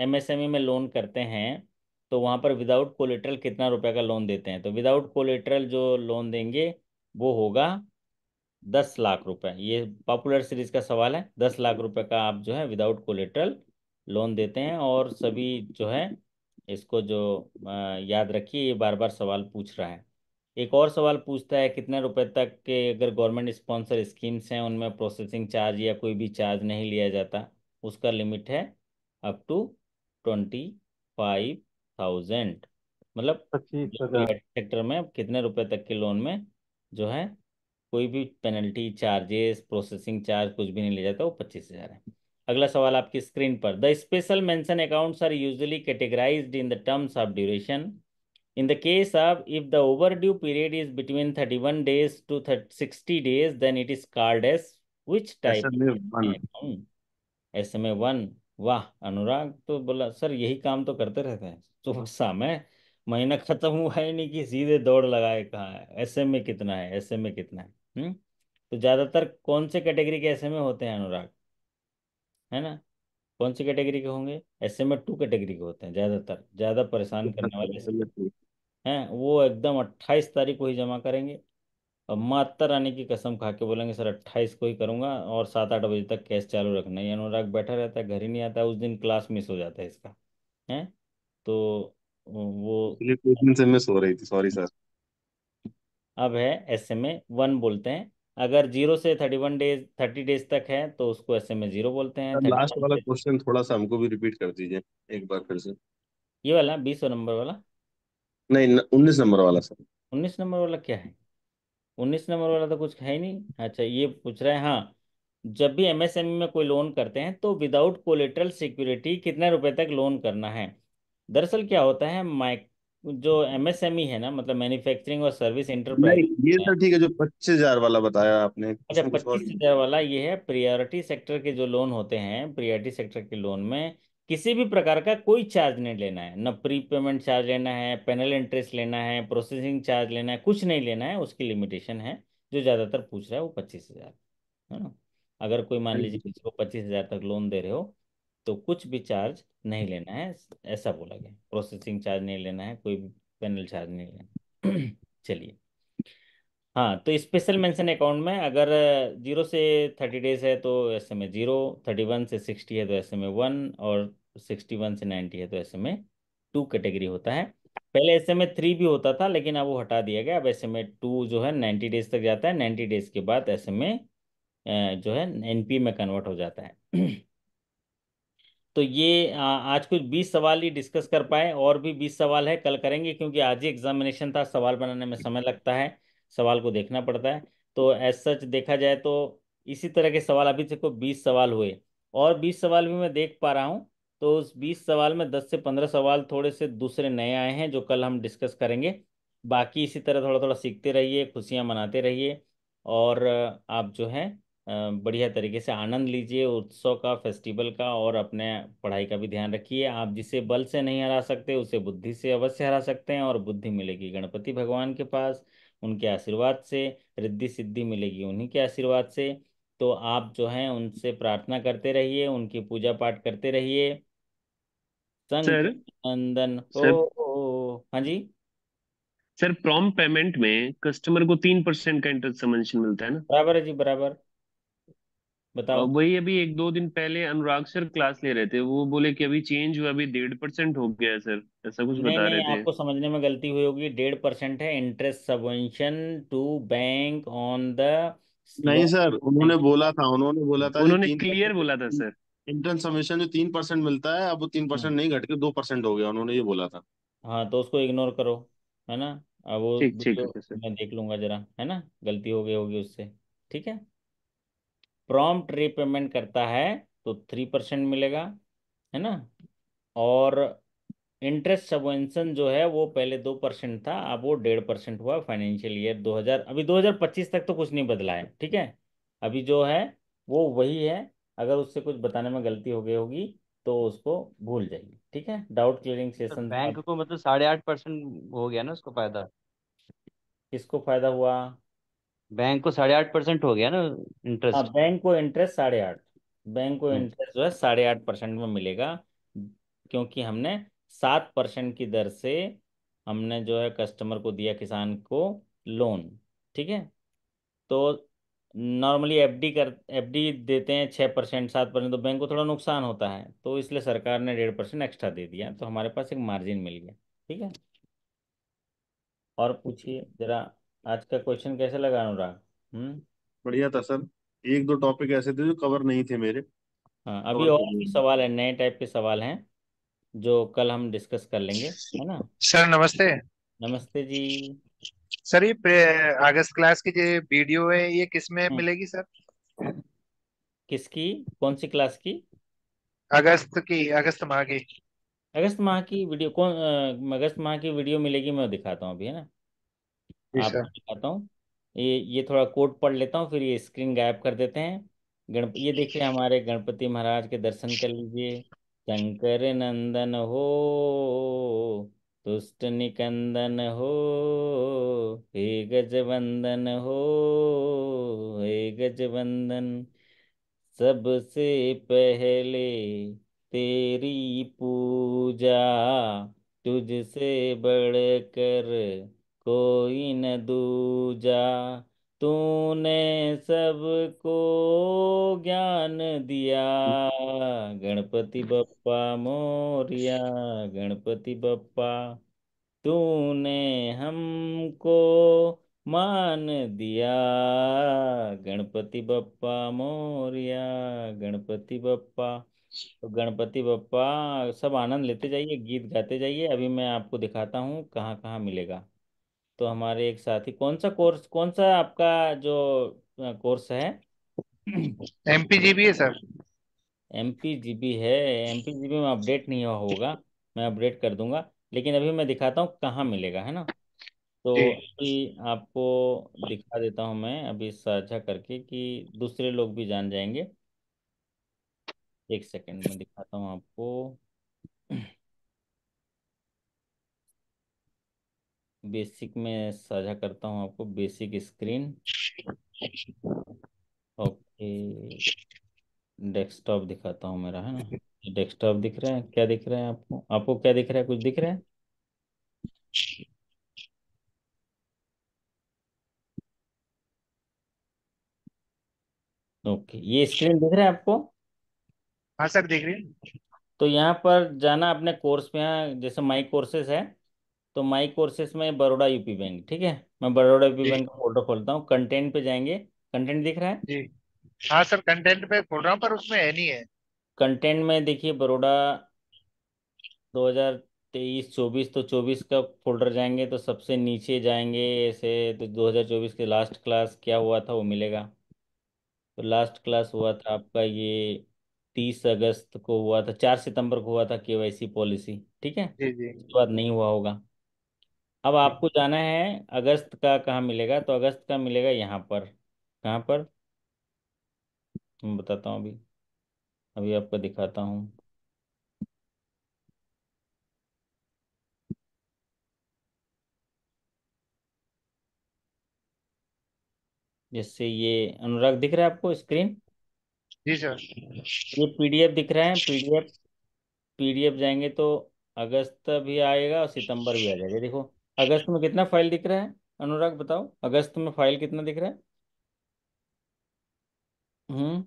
एम एस एम ई में लोन करते हैं तो वहाँ पर विदाउट कोलेट्रल कितना रुपए का लोन देते हैं तो विदाउट कोलेट्रल जो लोन देंगे वो होगा दस लाख रुपए ये पॉपुलर सीरीज का सवाल है दस लाख रुपए का आप जो है विदाउट कोलेट्रल लोन देते हैं और सभी जो है इसको जो याद रखिए ये बार बार सवाल पूछ रहा है एक और सवाल पूछता है कितने रुपए तक के अगर गवर्नमेंट स्पॉन्सर स्कीम्स हैं उनमें प्रोसेसिंग चार्ज या कोई भी चार्ज नहीं लिया जाता उसका लिमिट है up to twenty five thousand मतलब पच्चीस सेक्टर में कितने रुपए तक के लोन में जो है कोई भी पेनल्टी चार्जेस प्रोसेसिंग चार्ज कुछ भी नहीं ले जाता वो पच्चीस हजार है अगला सवाल आपकी स्क्रीन पर the special mention accounts are usually categorised in the terms of duration in the case of if the due period is between one days to sixty days then it is called S which type S one वाह अनुराग तो बोला sir यही काम तो करते रहते हैं तो समय महीना खत्म हुआ है नहीं कि सीधे दौड़ लगाए कहाँ है ऐसे में कितना है ऐसे में कितना है हम्म? तो ज्यादातर कौन से कैटेगरी के ऐसे में होते हैं अनुराग है ना कौन सी कैटेगरी के होंगे ऐसे में टू कैटेगरी के होते हैं ज्यादातर ज्यादा परेशान करने वाले हैं वो एकदम अट्ठाईस तारीख को ही जमा करेंगे और मात्र आने की कसम खा के बोलेंगे सर अट्ठाईस को ही करूँगा और सात आठ बजे तक कैश चालू रखना है अनुराग बैठा रहता है घर ही नहीं आता उस दिन क्लास मिस हो जाता है इसका है तो वो से मिस हो रही थी सॉरी सर अब है एस एम ए वन बोलते हैं अगर जीरो से thirty one days thirty days तक है तो उसको एस एम ए जीरो बोलते हैं लास्ट वाला क्वेश्चन थोड़ा सा हमको भी रिपीट कर दीजिए एक बार फिर से ये वाला बीस नंबर वाला नहीं उन्नीस नंबर वाला सर उन्नीस नंबर वाला क्या है उन्नीस नंबर वाला तो कुछ है ही नहीं अच्छा ये पूछ रहे हैं हाँ जब भी एमएसएमई e में कोई लोन करते हैं तो विदाउट कोलेटरल सिक्योरिटी कितने रुपए तक लोन करना है दरअसल क्या होता है माइक जो एमएसएमई है ना मतलब मैन्युफैक्चरिंग और सर्विस नहीं ये तो ठीक है जो पच्चीस हजार वाला बताया आपने अच्छा कुछ और पच्चीस हजार वाला ये है प्रियोरिटी सेक्टर के जो लोन होते हैं प्रियोरिटी सेक्टर के लोन में किसी भी प्रकार का कोई चार्ज नहीं लेना है ना प्री पेमेंट चार्ज लेना है पेनल इंटरेस्ट लेना है प्रोसेसिंग चार्ज लेना है कुछ नहीं लेना है उसकी लिमिटेशन है जो ज़्यादातर पूछ रहा है वो पच्चीस हजार है ना अगर कोई मान हाँ लीजिए किसी को पच्चीस हजार तक लोन दे रहे हो तो कुछ भी चार्ज नहीं लेना है ऐसा बोला गया प्रोसेसिंग चार्ज नहीं लेना है कोई भी पेनल चार्ज नहीं लेना [CLEARS THROAT] चलिए हाँ तो स्पेशल मेंशन अकाउंट में अगर जीरो से थर्टी डेज है तो ऐसे में जीरो थर्टी वन से सिक्सटी है तो ऐसे में वन और सिक्सटी वन से नाइन्टी है तो ऐसे में टू कैटेगरी होता है पहले ऐसे में थ्री भी होता था लेकिन अब वो हटा दिया गया अब ऐसे में टू जो है नाइन्टी डेज तक जाता है नाइन्टी डेज के बाद ऐसे में जो है एन पी में कन्वर्ट हो जाता है [CLEARS THROAT] तो ये आज कुछ 20 सवाल ही डिस्कस कर पाए और भी 20 सवाल है कल करेंगे क्योंकि आज ही एग्जामिनेशन था सवाल बनाने में समय लगता है सवाल को देखना पड़ता है तो एज सच देखा जाए तो इसी तरह के सवाल अभी तक को बीस सवाल हुए और बीस सवाल भी मैं देख पा रहा हूँ तो उस बीस सवाल में दस से पंद्रह सवाल थोड़े से दूसरे नए आए हैं जो कल हम डिस्कस करेंगे बाकी इसी तरह थोड़ा थोड़ा सीखते रहिए खुशियाँ मनाते रहिए और आप जो है बढ़िया तरीके से आनंद लीजिए उत्सव का फेस्टिवल का और अपने पढ़ाई का भी ध्यान रखिए आप जिसे बल से नहीं हरा सकते उसे बुद्धि से अवश्य हरा सकते हैं और बुद्धि मिलेगी गणपति भगवान के पास उनके आशीर्वाद से रिद्धि सिद्धि मिलेगी उन्हीं के आशीर्वाद से तो आप जो हैं उनसे प्रार्थना करते रहिए उनकी पूजा पाठ करते रहिए संगंदन हो हाँ जी सर प्रॉम पेमेंट में कस्टमर को तीन परसेंट का इंटरेस्ट मिलता है ना बराबर है जी बराबर बताओ वही अभी एक दो दिन पहले अनुराग सर क्लास ले रहे थे वो बोले कि अभी चेंज हुआ अभी डेढ़ परसेंट हो गया है सर ऐसा कुछ नहीं बता नहीं रहे थे आपको समझने में गलती हुई होगी डेढ़ परसेंट है interest subvention to bank on the नहीं सर उन्होंने बोला था उन्होंने बोला था उन्होंने क्लियर बोला था सर इंटर्न सबमिशन जो तीन परसेंट मिलता है अब वो तीन परसेंट हाँ। नहीं घट के दो परसेंट हो गया उन्होंने ये बोला था हाँ तो उसको इग्नोर करो है ना अब वो ठीक ठीक मैं देख लूंगा जरा है ना गलती हो गई होगी उससे ठीक है प्रॉम्प्ट रीपेमेंट करता है तो थ्री परसेंट मिलेगा है ना और इंटरेस्ट सबवेंशन जो है वो पहले दो परसेंट था अब वो डेढ़ परसेंट हुआ फाइनेंशियल ईयर 2000 अभी 2025 तक तो कुछ नहीं बदला है ठीक है अभी जो है वो वही है अगर उससे कुछ बताने में गलती हो गई होगी तो उसको भूल जाइए ठीक है डाउट क्लियरिंग सेशन बैंक को मतलब साढ़े आठ परसेंट हो गया ना उसको फायदा किसको फायदा हुआ बैंक को साढ़े आठ परसेंट हो गया ना इंटरेस्ट हाँ बैंक को इंटरेस्ट साढ़े आठ बैंक को इंटरेस्ट हम्म। जो है साढ़े आठ परसेंट में मिलेगा क्योंकि हमने सात परसेंट की दर से हमने जो है कस्टमर को दिया किसान को लोन ठीक है तो नॉर्मली एफडी कर एफडी देते हैं छः परसेंट सात परसेंट तो बैंक को थोड़ा नुकसान होता है तो इसलिए सरकार ने डेढ़ परसेंट एक्स्ट्रा दे दिया तो हमारे पास एक मार्जिन मिल गया ठीक है और पूछिए ज़रा आज का क्वेश्चन कैसे लगा अनुराग हम्म? बढ़िया था सर एक दो टॉपिक ऐसे थे जो कवर नहीं थे मेरे हाँ अभी और भी सवाल है नए टाइप के सवाल हैं जो कल हम डिस्कस कर लेंगे है ना सर नमस्ते नमस्ते जी सर ये अगस्त क्लास की जो वीडियो है ये किसमें हम्म। मिलेगी सर किसकी कौन सी क्लास की अगस्त की अगस्त माह की अगस्त माह की वीडियो कौन अगस्त माह की वीडियो मिलेगी मैं दिखाता हूँ अभी है ना आप हाँ, बताता हूँ ये ये थोड़ा कोट पढ़ लेता हूँ फिर ये स्क्रीन गायब कर देते हैं गणप ये देखिए हमारे गणपति महाराज के दर्शन कर लीजिए शंकर नंदन हो तुष्ट निकंदन हो हे गजवंदन हो हे गजवंदन सबसे पहले तेरी पूजा तुझसे बढ़कर कोई न दूजा तूने सबको ज्ञान दिया गणपति बप्पा मोरिया गणपति बप्पा तूने हमको मान दिया गणपति बप्पा मोरिया गणपति बप्पा तो गणपति बप्पा सब आनंद लेते जाइए गीत गाते जाइए अभी मैं आपको दिखाता हूँ कहाँ कहाँ मिलेगा तो हमारे एक साथी कौन सा कोर्स कौन सा आपका जो कोर्स है एमपीजीबी है सर एमपीजीबी है एमपीजीबी में अपडेट नहीं हुआ होगा मैं अपडेट कर दूंगा लेकिन अभी मैं दिखाता हूँ कहाँ मिलेगा है ना तो अभी आपको दिखा देता हूँ मैं अभी साझा करके कि दूसरे लोग भी जान जाएंगे एक सेकंड में दिखाता हूँ आपको बेसिक में साझा करता हूँ आपको बेसिक स्क्रीन ओके डेस्कटॉप दिखाता हूँ मेरा है ना डेस्कटॉप दिख रहा है क्या दिख रहा है आपको आपको क्या दिख रहा है कुछ दिख रहा है ओके ये स्क्रीन दिख रहा है आपको हाँ सर दिख रही है तो यहाँ पर जाना अपने कोर्स में हाँ, जैसे माई कोर्सेस है तो माय कोर्सेस में बड़ोड़ा यूपी बैंक ठीक है मैं बड़ोड़ा यूपी बैंक का फोल्डर खोलता हूँ कंटेंट पे जाएंगे कंटेंट दिख रहा है जी हाँ सर कंटेंट पे खोल रहा हूँ पर उसमें है नहीं है कंटेंट में देखिए बड़ौदा 2023 24 तो 24 का फोल्डर जाएंगे तो सबसे नीचे जाएंगे ऐसे तो 2024 के लास्ट क्लास क्या हुआ था वो मिलेगा तो लास्ट क्लास हुआ था आपका ये 30 अगस्त को हुआ था 4 सितंबर को हुआ था केवाईसी पॉलिसी ठीक है जी जी उसके बाद नहीं हुआ होगा अब आपको जाना है अगस्त का कहाँ मिलेगा तो अगस्त का मिलेगा यहाँ पर कहाँ पर मैं बताता हूँ अभी अभी आपको दिखाता हूँ जैसे ये अनुराग दिख रहा है आपको स्क्रीन जी सर ये पीडीएफ दिख रहा है पीडीएफ पीडीएफ जाएंगे तो अगस्त भी आएगा और सितंबर भी आ जाएगा देखो अगस्त में कितना फाइल दिख रहा है अनुराग बताओ अगस्त में फाइल कितना दिख रहा है हम्म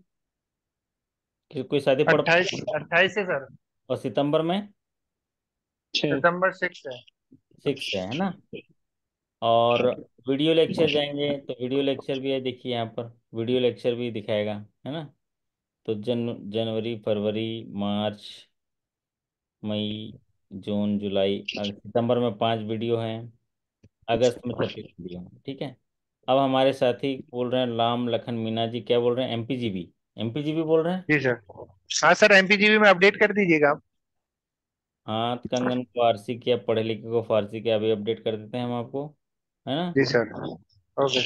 कोई शादी पड़ अट्ठाईस है सर और सितंबर में सितंबर सिक्स है सिक्स है है ना और वीडियो लेक्चर जाएंगे तो वीडियो लेक्चर भी है देखिए यहाँ पर वीडियो लेक्चर भी दिखाएगा है ना तो जन जनवरी फरवरी मार्च मई जून जुलाई सितंबर में पांच वीडियो हैं अगस्त में छत्तीस अच्छा। वीडियो हैं ठीक है अब हमारे साथी बोल रहे हैं लाम लखन मीना जी क्या बोल रहे हैं एमपीजीबी एमपीजीबी बोल रहे हैं जी सर हाँ सर एमपीजीबी में अपडेट कर दीजिएगा हाँ तो कंगन को आरसी किया पढ़े लिखे को फारसी किया अभी अपडेट कर देते हैं हम आपको है ना जी सर ओके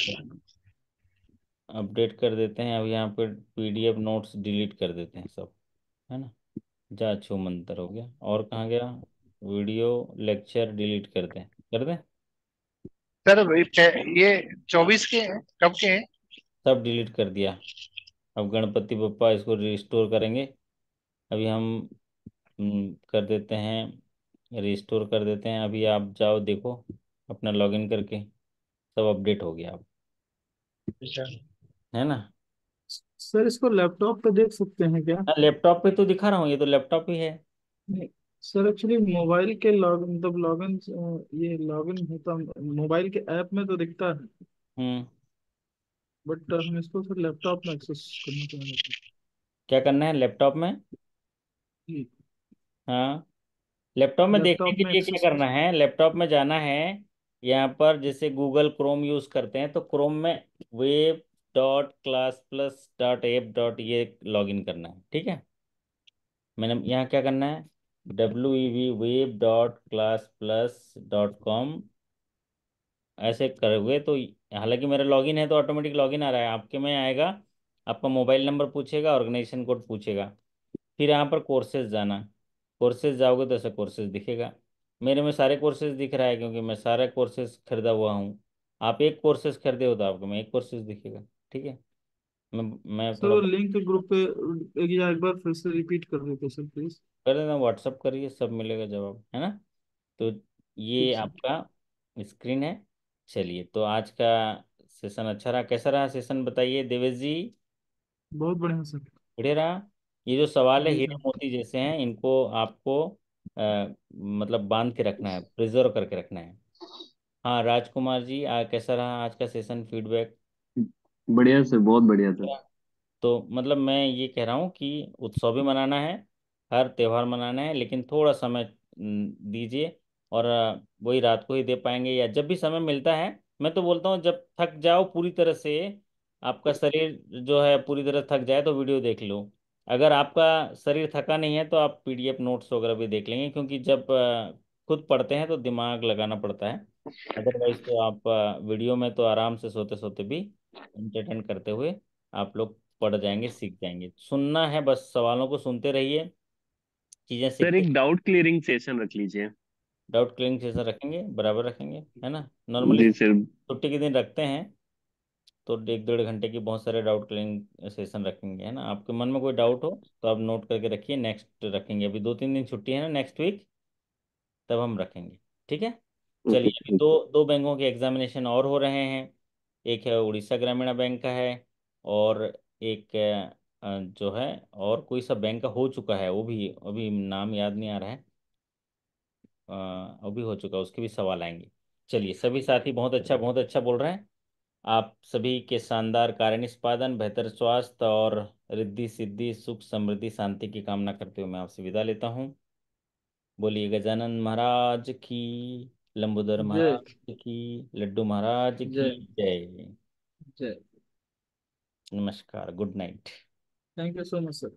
अपडेट कर देते हैं अब यहाँ पे पीडीएफ नोट्स डिलीट कर देते हैं सब है ना जा छो मंत्र हो गया और कहाँ गया वीडियो लेक्चर डिलीट कर दें कर दें सर ये चौबीस के कब के हैं सब डिलीट कर दिया अब गणपति पप्पा इसको रिस्टोर करेंगे अभी हम हम्म, कर देते हैं रिस्टोर कर देते हैं अभी आप जाओ देखो अपना लॉगिन करके सब अपडेट हो गया अब अच्छा। है ना सर इसको लैपटॉप पे देख सकते हैं क्या हाँ, लैपटॉप पे तो दिखा रहा हूँ ये तो लैपटॉप ही है सर एक्चुअली मोबाइल के लॉग मतलब लॉगिन ये लॉगिन होता मोबाइल के ऐप में तो दिखता है हम्म बट हम इसको सर लैपटॉप में एक्सेस करना चाह रहे थे क्या करना है लैपटॉप में जी हाँ लैपटॉप में देखने लैपटॉप के में लिए क्या एक्सेस करना है लैपटॉप में जाना है यहाँ पर जैसे गूगल क्रोम यूज करते हैं तो क्रोम में web dot class plus dot app dot ये लॉग इन करना है ठीक है मैंने यहाँ क्या करना है webclassplus.com ऐसे करोगे तो हालांकि मेरा लॉगिन है तो ऑटोमेटिक लॉगिन आ रहा है आपके में आएगा आपका मोबाइल नंबर पूछेगा ऑर्गेनाइजेशन कोड पूछेगा फिर यहाँ पर कोर्सेज जाना कोर्सेज जाओगे तो ऐसा कोर्सेज दिखेगा मेरे में सारे कोर्सेज दिख रहा है क्योंकि मैं सारे कोर्सेज खरीदा हुआ हूँ आप एक कोर्सेज खरीदे हो तो आपको मैं एक कोर्सेज दिखेगा ठीक है मैं मैं सर लिंक ग्रुप पे एक बार फिर से रिपीट कर देते सर प्लीज कर देना व्हाट्सअप करिए सब मिलेगा जवाब है ना तो ये आपका स्क्रीन है चलिए तो आज का सेशन अच्छा रहा कैसा रहा सेशन बताइए देवेश जी बहुत बढ़िया सर बढ़िया रहा ये जो सवाल है हीरे मोती जैसे हैं इनको आपको आ, मतलब बांध के रखना है प्रिजर्व करके रखना है हाँ राजकुमार जी आ, कैसा रहा आज का सेशन फीडबैक बढ़िया सर बहुत बढ़िया सर तो मतलब मैं ये कह रहा हूँ कि उत्सव भी मनाना है हर त्यौहार मनाना है लेकिन थोड़ा समय दीजिए और वही रात को ही दे पाएंगे या जब भी समय मिलता है मैं तो बोलता हूँ जब थक जाओ पूरी तरह से आपका शरीर जो है पूरी तरह थक जाए तो वीडियो देख लो अगर आपका शरीर थका नहीं है तो आप पीडीएफ नोट्स वगैरह भी देख लेंगे क्योंकि जब खुद पढ़ते हैं तो दिमाग लगाना पड़ता है अदरवाइज तो आप वीडियो में तो आराम से सोते सोते भी एंटरटेन करते हुए आप लोग पढ़ जाएंगे सीख जाएंगे सुनना है बस सवालों को सुनते रहिए चीजें सर एक डाउट क्लियरिंग सेशन रख लीजिए डाउट क्लियरिंग सेशन रखेंगे बराबर रखेंगे है ना नॉर्मली सर छुट्टी के दिन रखते हैं तो एक डेढ़ घंटे की बहुत सारे डाउट क्लियरिंग सेशन रखेंगे है ना आपके मन में कोई डाउट हो तो आप नोट करके रखिए नेक्स्ट रखेंगे अभी दो तीन दिन छुट्टी है ना नेक्स्ट वीक तब हम रखेंगे ठीक है चलिए अभी दो दो बैंकों के एग्जामिनेशन और हो रहे हैं एक है उड़ीसा ग्रामीण बैंक का है और एक जो है और कोई सा बैंक का हो चुका है वो भी अभी नाम याद नहीं आ रहा है वो भी हो चुका है उसके भी सवाल आएंगे चलिए सभी साथी बहुत अच्छा बहुत अच्छा बोल रहे हैं आप सभी के शानदार कार्य निष्पादन बेहतर स्वास्थ्य और रिद्धि सिद्धि सुख समृद्धि शांति की कामना करते हुए मैं आपसे विदा लेता हूँ बोलिए गजानन महाराज की लंबोदर महाराज की लड्डू महाराज की जय जय नमस्कार good night Thank you so much, sir.